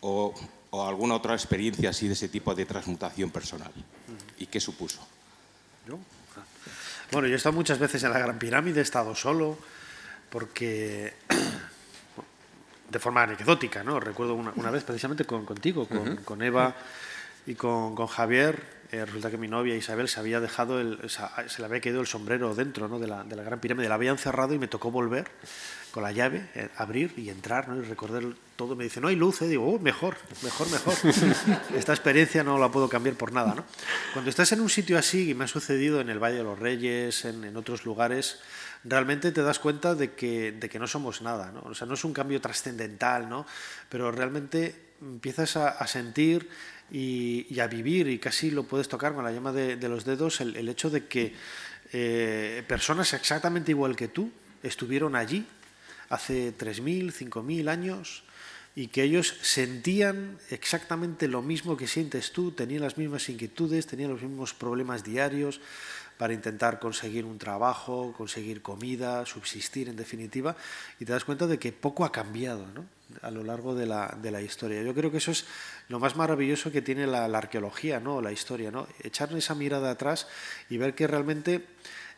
o, alguna otra experiencia así de ese tipo de transmutación personal? ¿Y qué supuso? Ah. Bueno, yo he estado muchas veces en la Gran Pirámide, he estado solo, porque de forma anecdótica, ¿no? Recuerdo una, vez precisamente con, contigo, con, Eva y con Javier, eh, resulta que mi novia Isabel se había dejado, se le había quedado el sombrero dentro ¿no? de, la, de, la, gran pirámide, la habían cerrado y me tocó volver con la llave, eh, abrir y entrar ¿no? y recordar todo. Me dice, no hay luz, eh, digo, oh, mejor, mejor, mejor. Esta experiencia no la puedo cambiar por nada. ¿no? Cuando estás en un sitio así, y me ha sucedido en el Valle de los Reyes, en, en otros lugares, realmente te das cuenta de que, de que no somos nada. ¿no? O sea, no es un cambio trascendental, ¿no? pero realmente empiezas a, a sentir y, a vivir, y casi lo puedes tocar con la llama de, los dedos, el, hecho de que eh, personas exactamente igual que tú estuvieron allí hace 3.000, 5.000 años y que ellos sentían exactamente lo mismo que sientes tú, tenían las mismas inquietudes, tenían los mismos problemas diarios, para intentar conseguir un trabajo, conseguir comida, subsistir en definitiva, y te das cuenta de que poco ha cambiado ¿no? a lo largo de la, historia. Yo creo que eso es lo más maravilloso que tiene la, arqueología, ¿no? la historia, ¿no? echar esa mirada atrás y ver que realmente...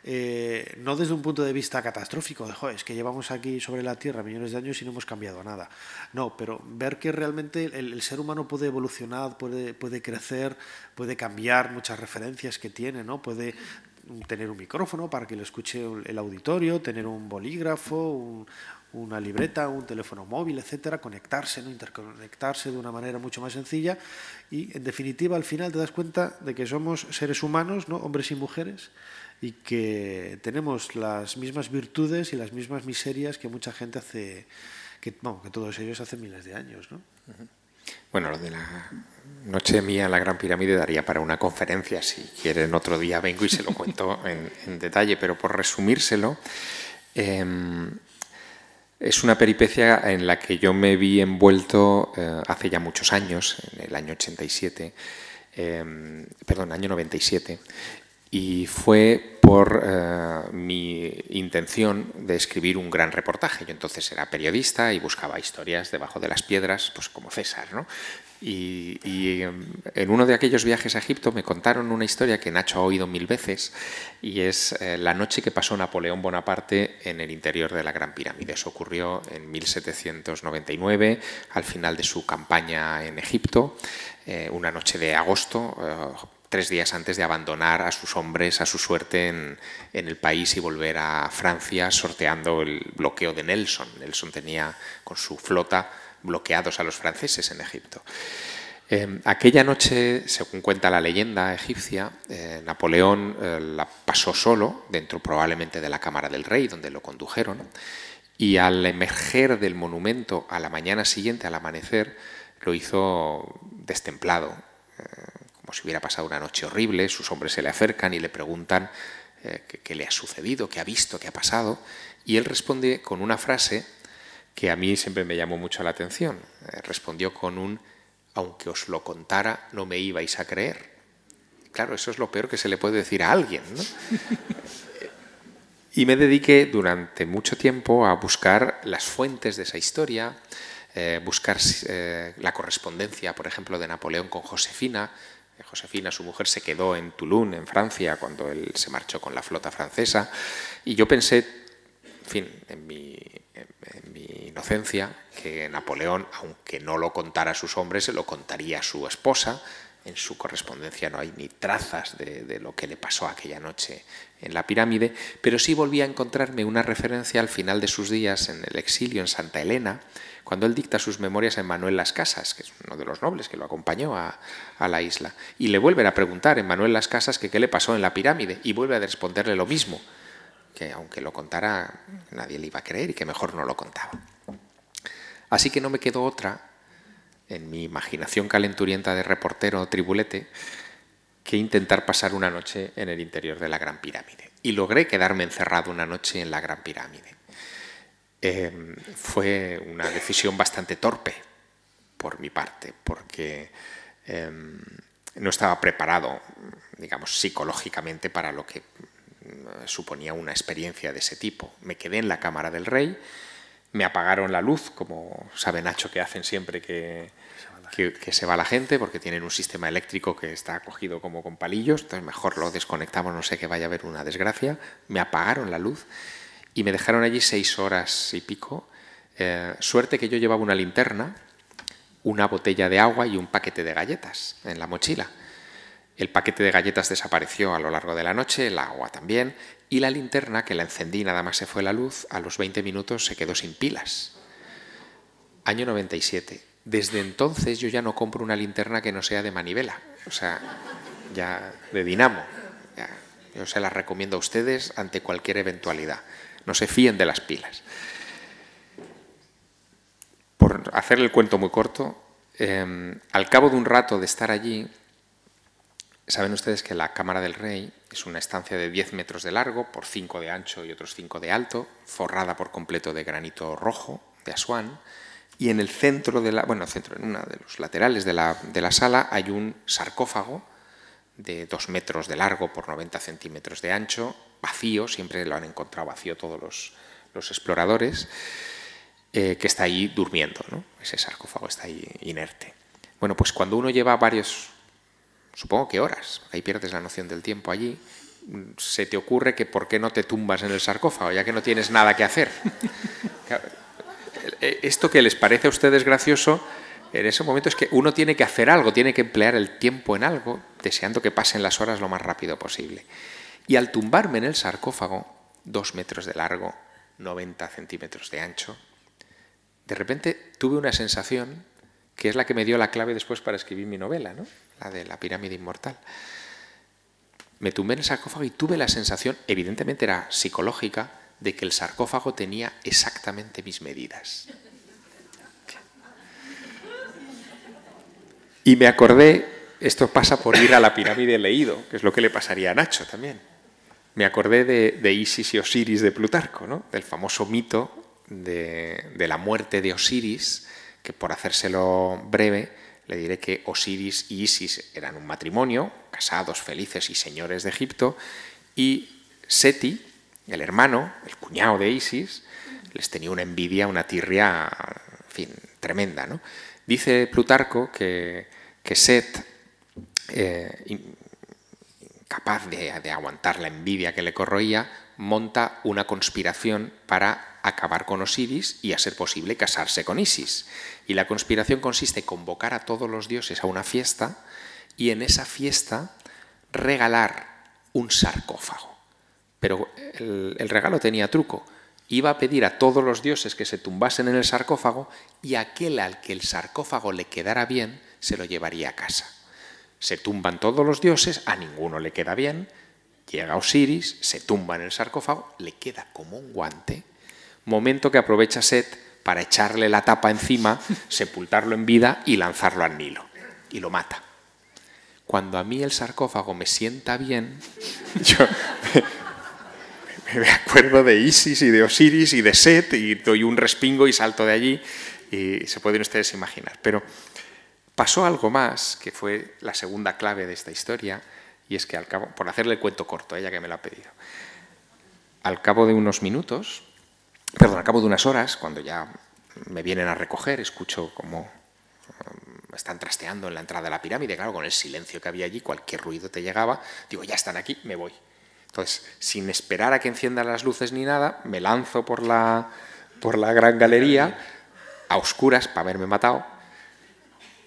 Eh, no desde un punto de vista catastrófico, de es que llevamos aquí sobre la Tierra millones de años y no hemos cambiado nada. No, pero ver que realmente el, ser humano puede evolucionar, puede, puede crecer, puede cambiar muchas referencias que tiene, ¿no? puede tener un micrófono para que lo escuche el auditorio, tener un bolígrafo, una libreta, un teléfono móvil, etcétera, conectarse, ¿no? interconectarse de una manera mucho más sencilla y en definitiva al final te das cuenta de que somos seres humanos, ¿no? hombres y mujeres y que tenemos las mismas virtudes y las mismas miserias que mucha gente hace que, que todos ellos hace miles de años, ¿no? Bueno, lo de la Noche mía en la Gran Pirámide daría para una conferencia, si quieren otro día vengo y se lo cuento en, detalle, pero por resumírselo, em, es una peripecia en la que yo me vi envuelto eh, hace ya muchos años, en el año 87, em, perdón, año 97, y fue por eh, mi intención de escribir un gran reportaje. Yo entonces era periodista y buscaba historias debajo de las piedras, pues como César, ¿no? Y, em, en uno de aquellos viajes a Egipto me contaron una historia que Nacho ha oído mil veces y es eh, la noche que pasó Napoleón Bonaparte en el interior de la Gran Pirámide. Eso ocurrió en 1799, al final de su campaña en Egipto, eh, una noche de agosto. Eh, tres días antes de abandonar a sus hombres a su suerte en, el país y volver a Francia sorteando el bloqueo de Nelson. Nelson tenía con su flota bloqueados a los franceses en Egipto. Em, aquella noche, según cuenta la leyenda egipcia, eh, Napoleón eh, la pasó solo dentro probablemente de la Cámara del Rey, donde lo condujeron, y al emerger del monumento a la mañana siguiente, al amanecer, lo hizo destemplado, eh, como si hubiera pasado una noche horrible, sus hombres se le acercan y le preguntan qué le ha sucedido, qué ha visto, qué ha pasado, y él responde con una frase que a mí siempre me llamó mucho la atención. Eh, respondió con un, aunque os lo contara, no me ibais a creer. Claro, eso es lo peor que se le puede decir a alguien. y me dediqué durante mucho tiempo a buscar las fuentes de esa historia, eh, buscar eh, la correspondencia, por ejemplo, de Napoleón con Josefina. Josefina, su mujer, se quedó en Toulon, en Francia, cuando él se marchó con la flota francesa. Y yo pensé, en fin, en mi en mi inocencia que Napoleón, aunque no lo contara a sus hombres, se lo contaría a su esposa. En su correspondencia no hay ni trazas de, lo que le pasó aquella noche en la pirámide, pero sí volví a encontrarme una referencia al final de sus días en el exilio en Santa Elena, cuando él dicta sus memorias a Manuel Las Casas, que es uno de los nobles que lo acompañó a, la isla, y le vuelven a preguntar a Manuel Las Casas qué le pasó en la pirámide, y vuelve a responderle lo mismo que aunque lo contara nadie le iba a creer y que mejor no lo contaba. Así que no me quedó otra, en mi imaginación calenturienta de reportero tribulete, que intentar pasar una noche en el interior de la Gran Pirámide. Y logré quedarme encerrado una noche en la Gran Pirámide. Em, fue una decisión bastante torpe por mi parte, porque em, no estaba preparado, digamos, psicológicamente para lo que suponía una experiencia de ese tipo. Me quedé en la Cámara del Rey, me apagaron la luz, como sabe Nacho que hacen siempre que, se va la gente porque tienen un sistema eléctrico que está cogido como con palillos, entonces mejor lo desconectamos, no sé que vaya a haber una desgracia. Me apagaron la luz y me dejaron allí seis horas y pico. Eh, suerte que yo llevaba una linterna, una botella de agua y un paquete de galletas en la mochila. El paquete de galletas desapareció a lo largo de la noche, el agua también, y la linterna que la encendí nada más se fue la luz, a los 20 minutos se quedó sin pilas. Año 97. Desde entonces yo ya no compro una linterna que no sea de manivela, o sea, ya de dinamo. Yo se las recomiendo a ustedes ante cualquier eventualidad. No se fíen de las pilas. Por hacer el cuento muy corto, em, al cabo de un rato de estar allí, Saben ustedes que la Cámara del Rey es una estancia de 10 metros de largo por 5 de ancho y otros 5 de alto, forrada por completo de granito rojo de Asuán, y en el centro de la, bueno, centro, en una de los laterales de la, sala hay un sarcófago de 2 metros de largo por 90 centímetros de ancho, vacío, siempre lo han encontrado vacío todos los, exploradores, eh, que está ahí durmiendo, ¿no? ese sarcófago está ahí inerte. Bueno, pues cuando uno lleva varios supongo que horas, ahí pierdes la noción del tiempo allí, se te ocurre que por qué no te tumbas en el sarcófago, ya que no tienes nada que hacer. Eh, eh, esto que les parece a ustedes gracioso, en ese momento es que uno tiene que hacer algo, tiene que emplear el tiempo en algo, deseando que pasen las horas lo más rápido posible. Y al tumbarme en el sarcófago, dos metros de largo, 90 centímetros de ancho, de repente tuve una sensación que es la que me dio la clave después para escribir mi novela, ¿no? la de la pirámide inmortal. Me tumbé en el sarcófago y tuve la sensación, evidentemente era psicológica, de que el sarcófago tenía exactamente mis medidas. Y me acordé, esto pasa por ir a la pirámide leído, que es lo que le pasaría a Nacho también. Me acordé de, Isis y Osiris de Plutarco, del famoso mito de la muerte de Osiris, que por hacérselo breve, le diré que Osiris y Isis eran un matrimonio, casados, felices y señores de Egipto, y Seti, el hermano, el cuñado de Isis, les tenía una envidia, una tirria, fin, tremenda. ¿no? Dice Plutarco que, Set, eh, capaz de, de aguantar la envidia que le corroía, monta una conspiración para acabar con Osiris y, a ser posible, casarse con Isis. Y la conspiración consiste en convocar a todos los dioses a una fiesta y en esa fiesta regalar un sarcófago. Pero el, el regalo tenía truco. Iba a pedir a todos los dioses que se tumbasen en el sarcófago y aquel al que el sarcófago le quedara bien se lo llevaría a casa. Se tumban todos los dioses, a ninguno le queda bien, Llega Osiris, se tumba en el sarcófago, le queda como un guante, momento que aprovecha Set para echarle la tapa encima, sepultarlo en vida y lanzarlo al Nilo. Y lo mata. Cuando a mí el sarcófago me sienta bien, yo me, me acuerdo de Isis y de Osiris y de Set y doy un respingo y salto de allí y se pueden ustedes imaginar. Pero pasó algo más, que fue la segunda clave de esta historia, y es que al cabo, por hacerle el cuento corto, ella que me lo ha pedido, al cabo de unos minutos, perdón, al cabo de unas horas, cuando ya me vienen a recoger, escucho como eh, están trasteando en la entrada de la pirámide, claro, con el silencio que había allí, cualquier ruido te llegaba, digo, ya están aquí, me voy. Entonces, sin esperar a que enciendan las luces ni nada, me lanzo por la, por la gran galería, a oscuras, para haberme matado,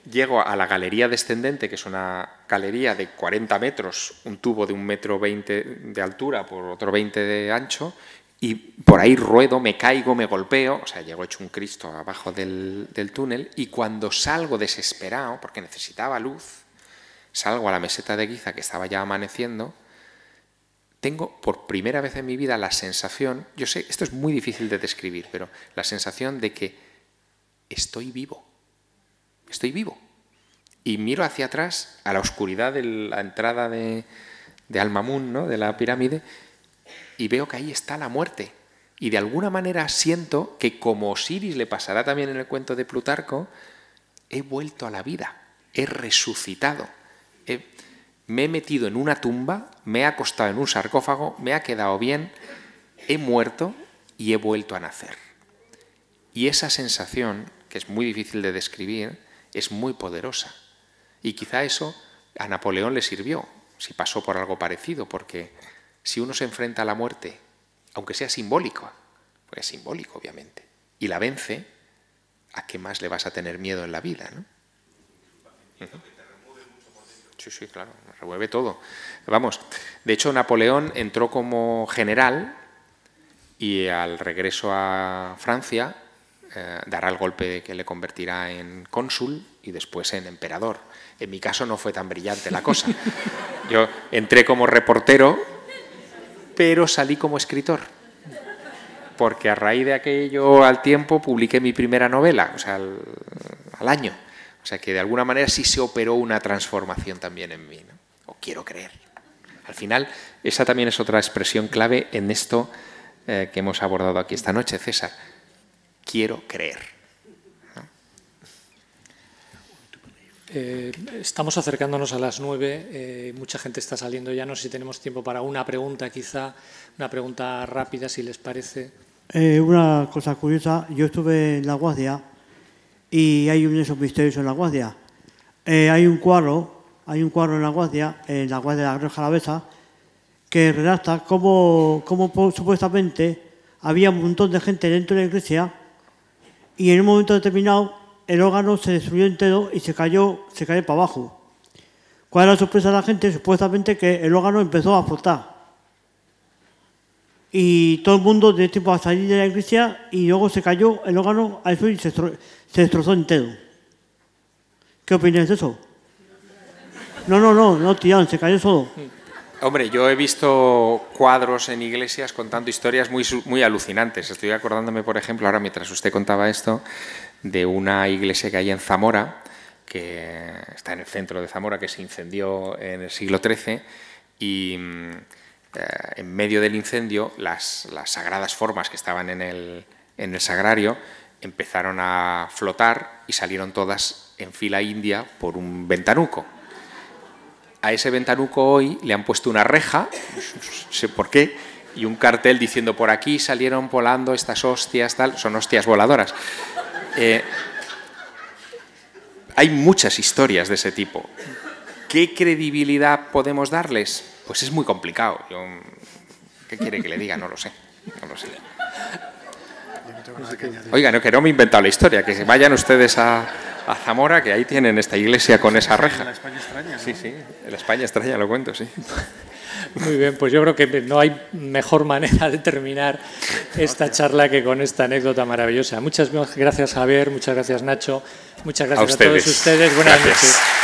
llego a la galería descendente, que es una galería de 40 metros, un tubo de un metro veinte de altura por otro 20 de ancho, y por ahí ruedo, me caigo, me golpeo, o sea, llego hecho un Cristo abajo del, del túnel, y cuando salgo desesperado, porque necesitaba luz, salgo a la meseta de Guiza, que estaba ya amaneciendo, tengo por primera vez en mi vida la sensación, yo sé, esto es muy difícil de describir, pero la sensación de que estoy vivo estoy vivo. Y miro hacia atrás, a la oscuridad de la entrada de, de mamun ¿no? de la pirámide, y veo que ahí está la muerte. Y de alguna manera siento que como Osiris le pasará también en el cuento de Plutarco, he vuelto a la vida, he resucitado. me he metido en una tumba, me he acostado en un sarcófago, me ha quedado bien, he muerto y he vuelto a nacer. Y esa sensación, que es muy difícil de describir, es muy poderosa. Y quizá eso a Napoleón le sirvió, si pasó por algo parecido, porque si uno se enfrenta a la muerte, aunque sea simbólico, pues es simbólico obviamente, y la vence, ¿a qué más le vas a tener miedo en la vida? ¿no? Sí, sí, claro, revuelve todo. Vamos, de hecho Napoleón entró como general y al regreso a Francia eh, dará el golpe que le convertirá en cónsul y después en emperador. En mi caso no fue tan brillante la cosa. Yo entré como reportero, pero salí como escritor. Porque a raíz de aquello al tiempo publiqué mi primera novela, o sea, al, año. O sea que de alguna manera sí se operó una transformación también en mí. O quiero creer. Al final, esa también es otra expresión clave en esto eh, que hemos abordado aquí esta noche, César quiero creer. Eh, estamos acercándonos a las nueve, eh, mucha gente está saliendo ya, no sé si tenemos tiempo para una pregunta quizá, una pregunta rápida si les parece. Eh, una cosa curiosa, yo estuve en La Guardia y hay un de esos misterios en La Guardia. hay un cuadro, hay un cuadro en La Guardia, en La Guardia de la Gran Jalabesa... que relata cómo, cómo supuestamente había un montón de gente dentro de la iglesia y en un momento determinado el órgano se destruyó entero y se cayó, se cayó para abajo. ¿Cuál era la sorpresa de la gente? Supuestamente que el órgano empezó a flotar. Y todo el mundo de tipo a salir de la iglesia y luego se cayó el órgano al eso y se, se destrozó entero. ¿Qué opinas de eso? No, no, no, no tiraron, se cayó solo. Hombre, yo he visto cuadros en iglesias contando historias muy, muy alucinantes. Estoy acordándome, por ejemplo, ahora mientras usted contaba esto, de una iglesia que hay en Zamora, que está en el centro de Zamora, que se incendió en el siglo XIII, y mm, eh, en medio del incendio las, sagradas formas que estaban en el sagrario empezaron a flotar y salieron todas en fila india por un ventanuco a ese ventanuco hoy le han puesto una reja, no sé por qué, y un cartel diciendo por aquí salieron volando estas hostias, tal, son hostias voladoras. Eh, hay muchas historias de ese tipo. ¿Qué credibilidad podemos darles? Pues es muy complicado. ¿Qué quiere que le diga? No lo sé. No Oiga, no, que no me he inventado la historia, que se vayan ustedes a a Zamora, que ahí tienen esta iglesia con esa reja. La España extraña. Sí, sí, la España extraña, lo cuento, sí. Muy bien, pues yo creo que no hay mejor manera de terminar esta charla que con esta anécdota maravillosa. Muchas gracias, Javier, muchas gracias, Nacho, muchas gracias a, todos ustedes. Buenas noches.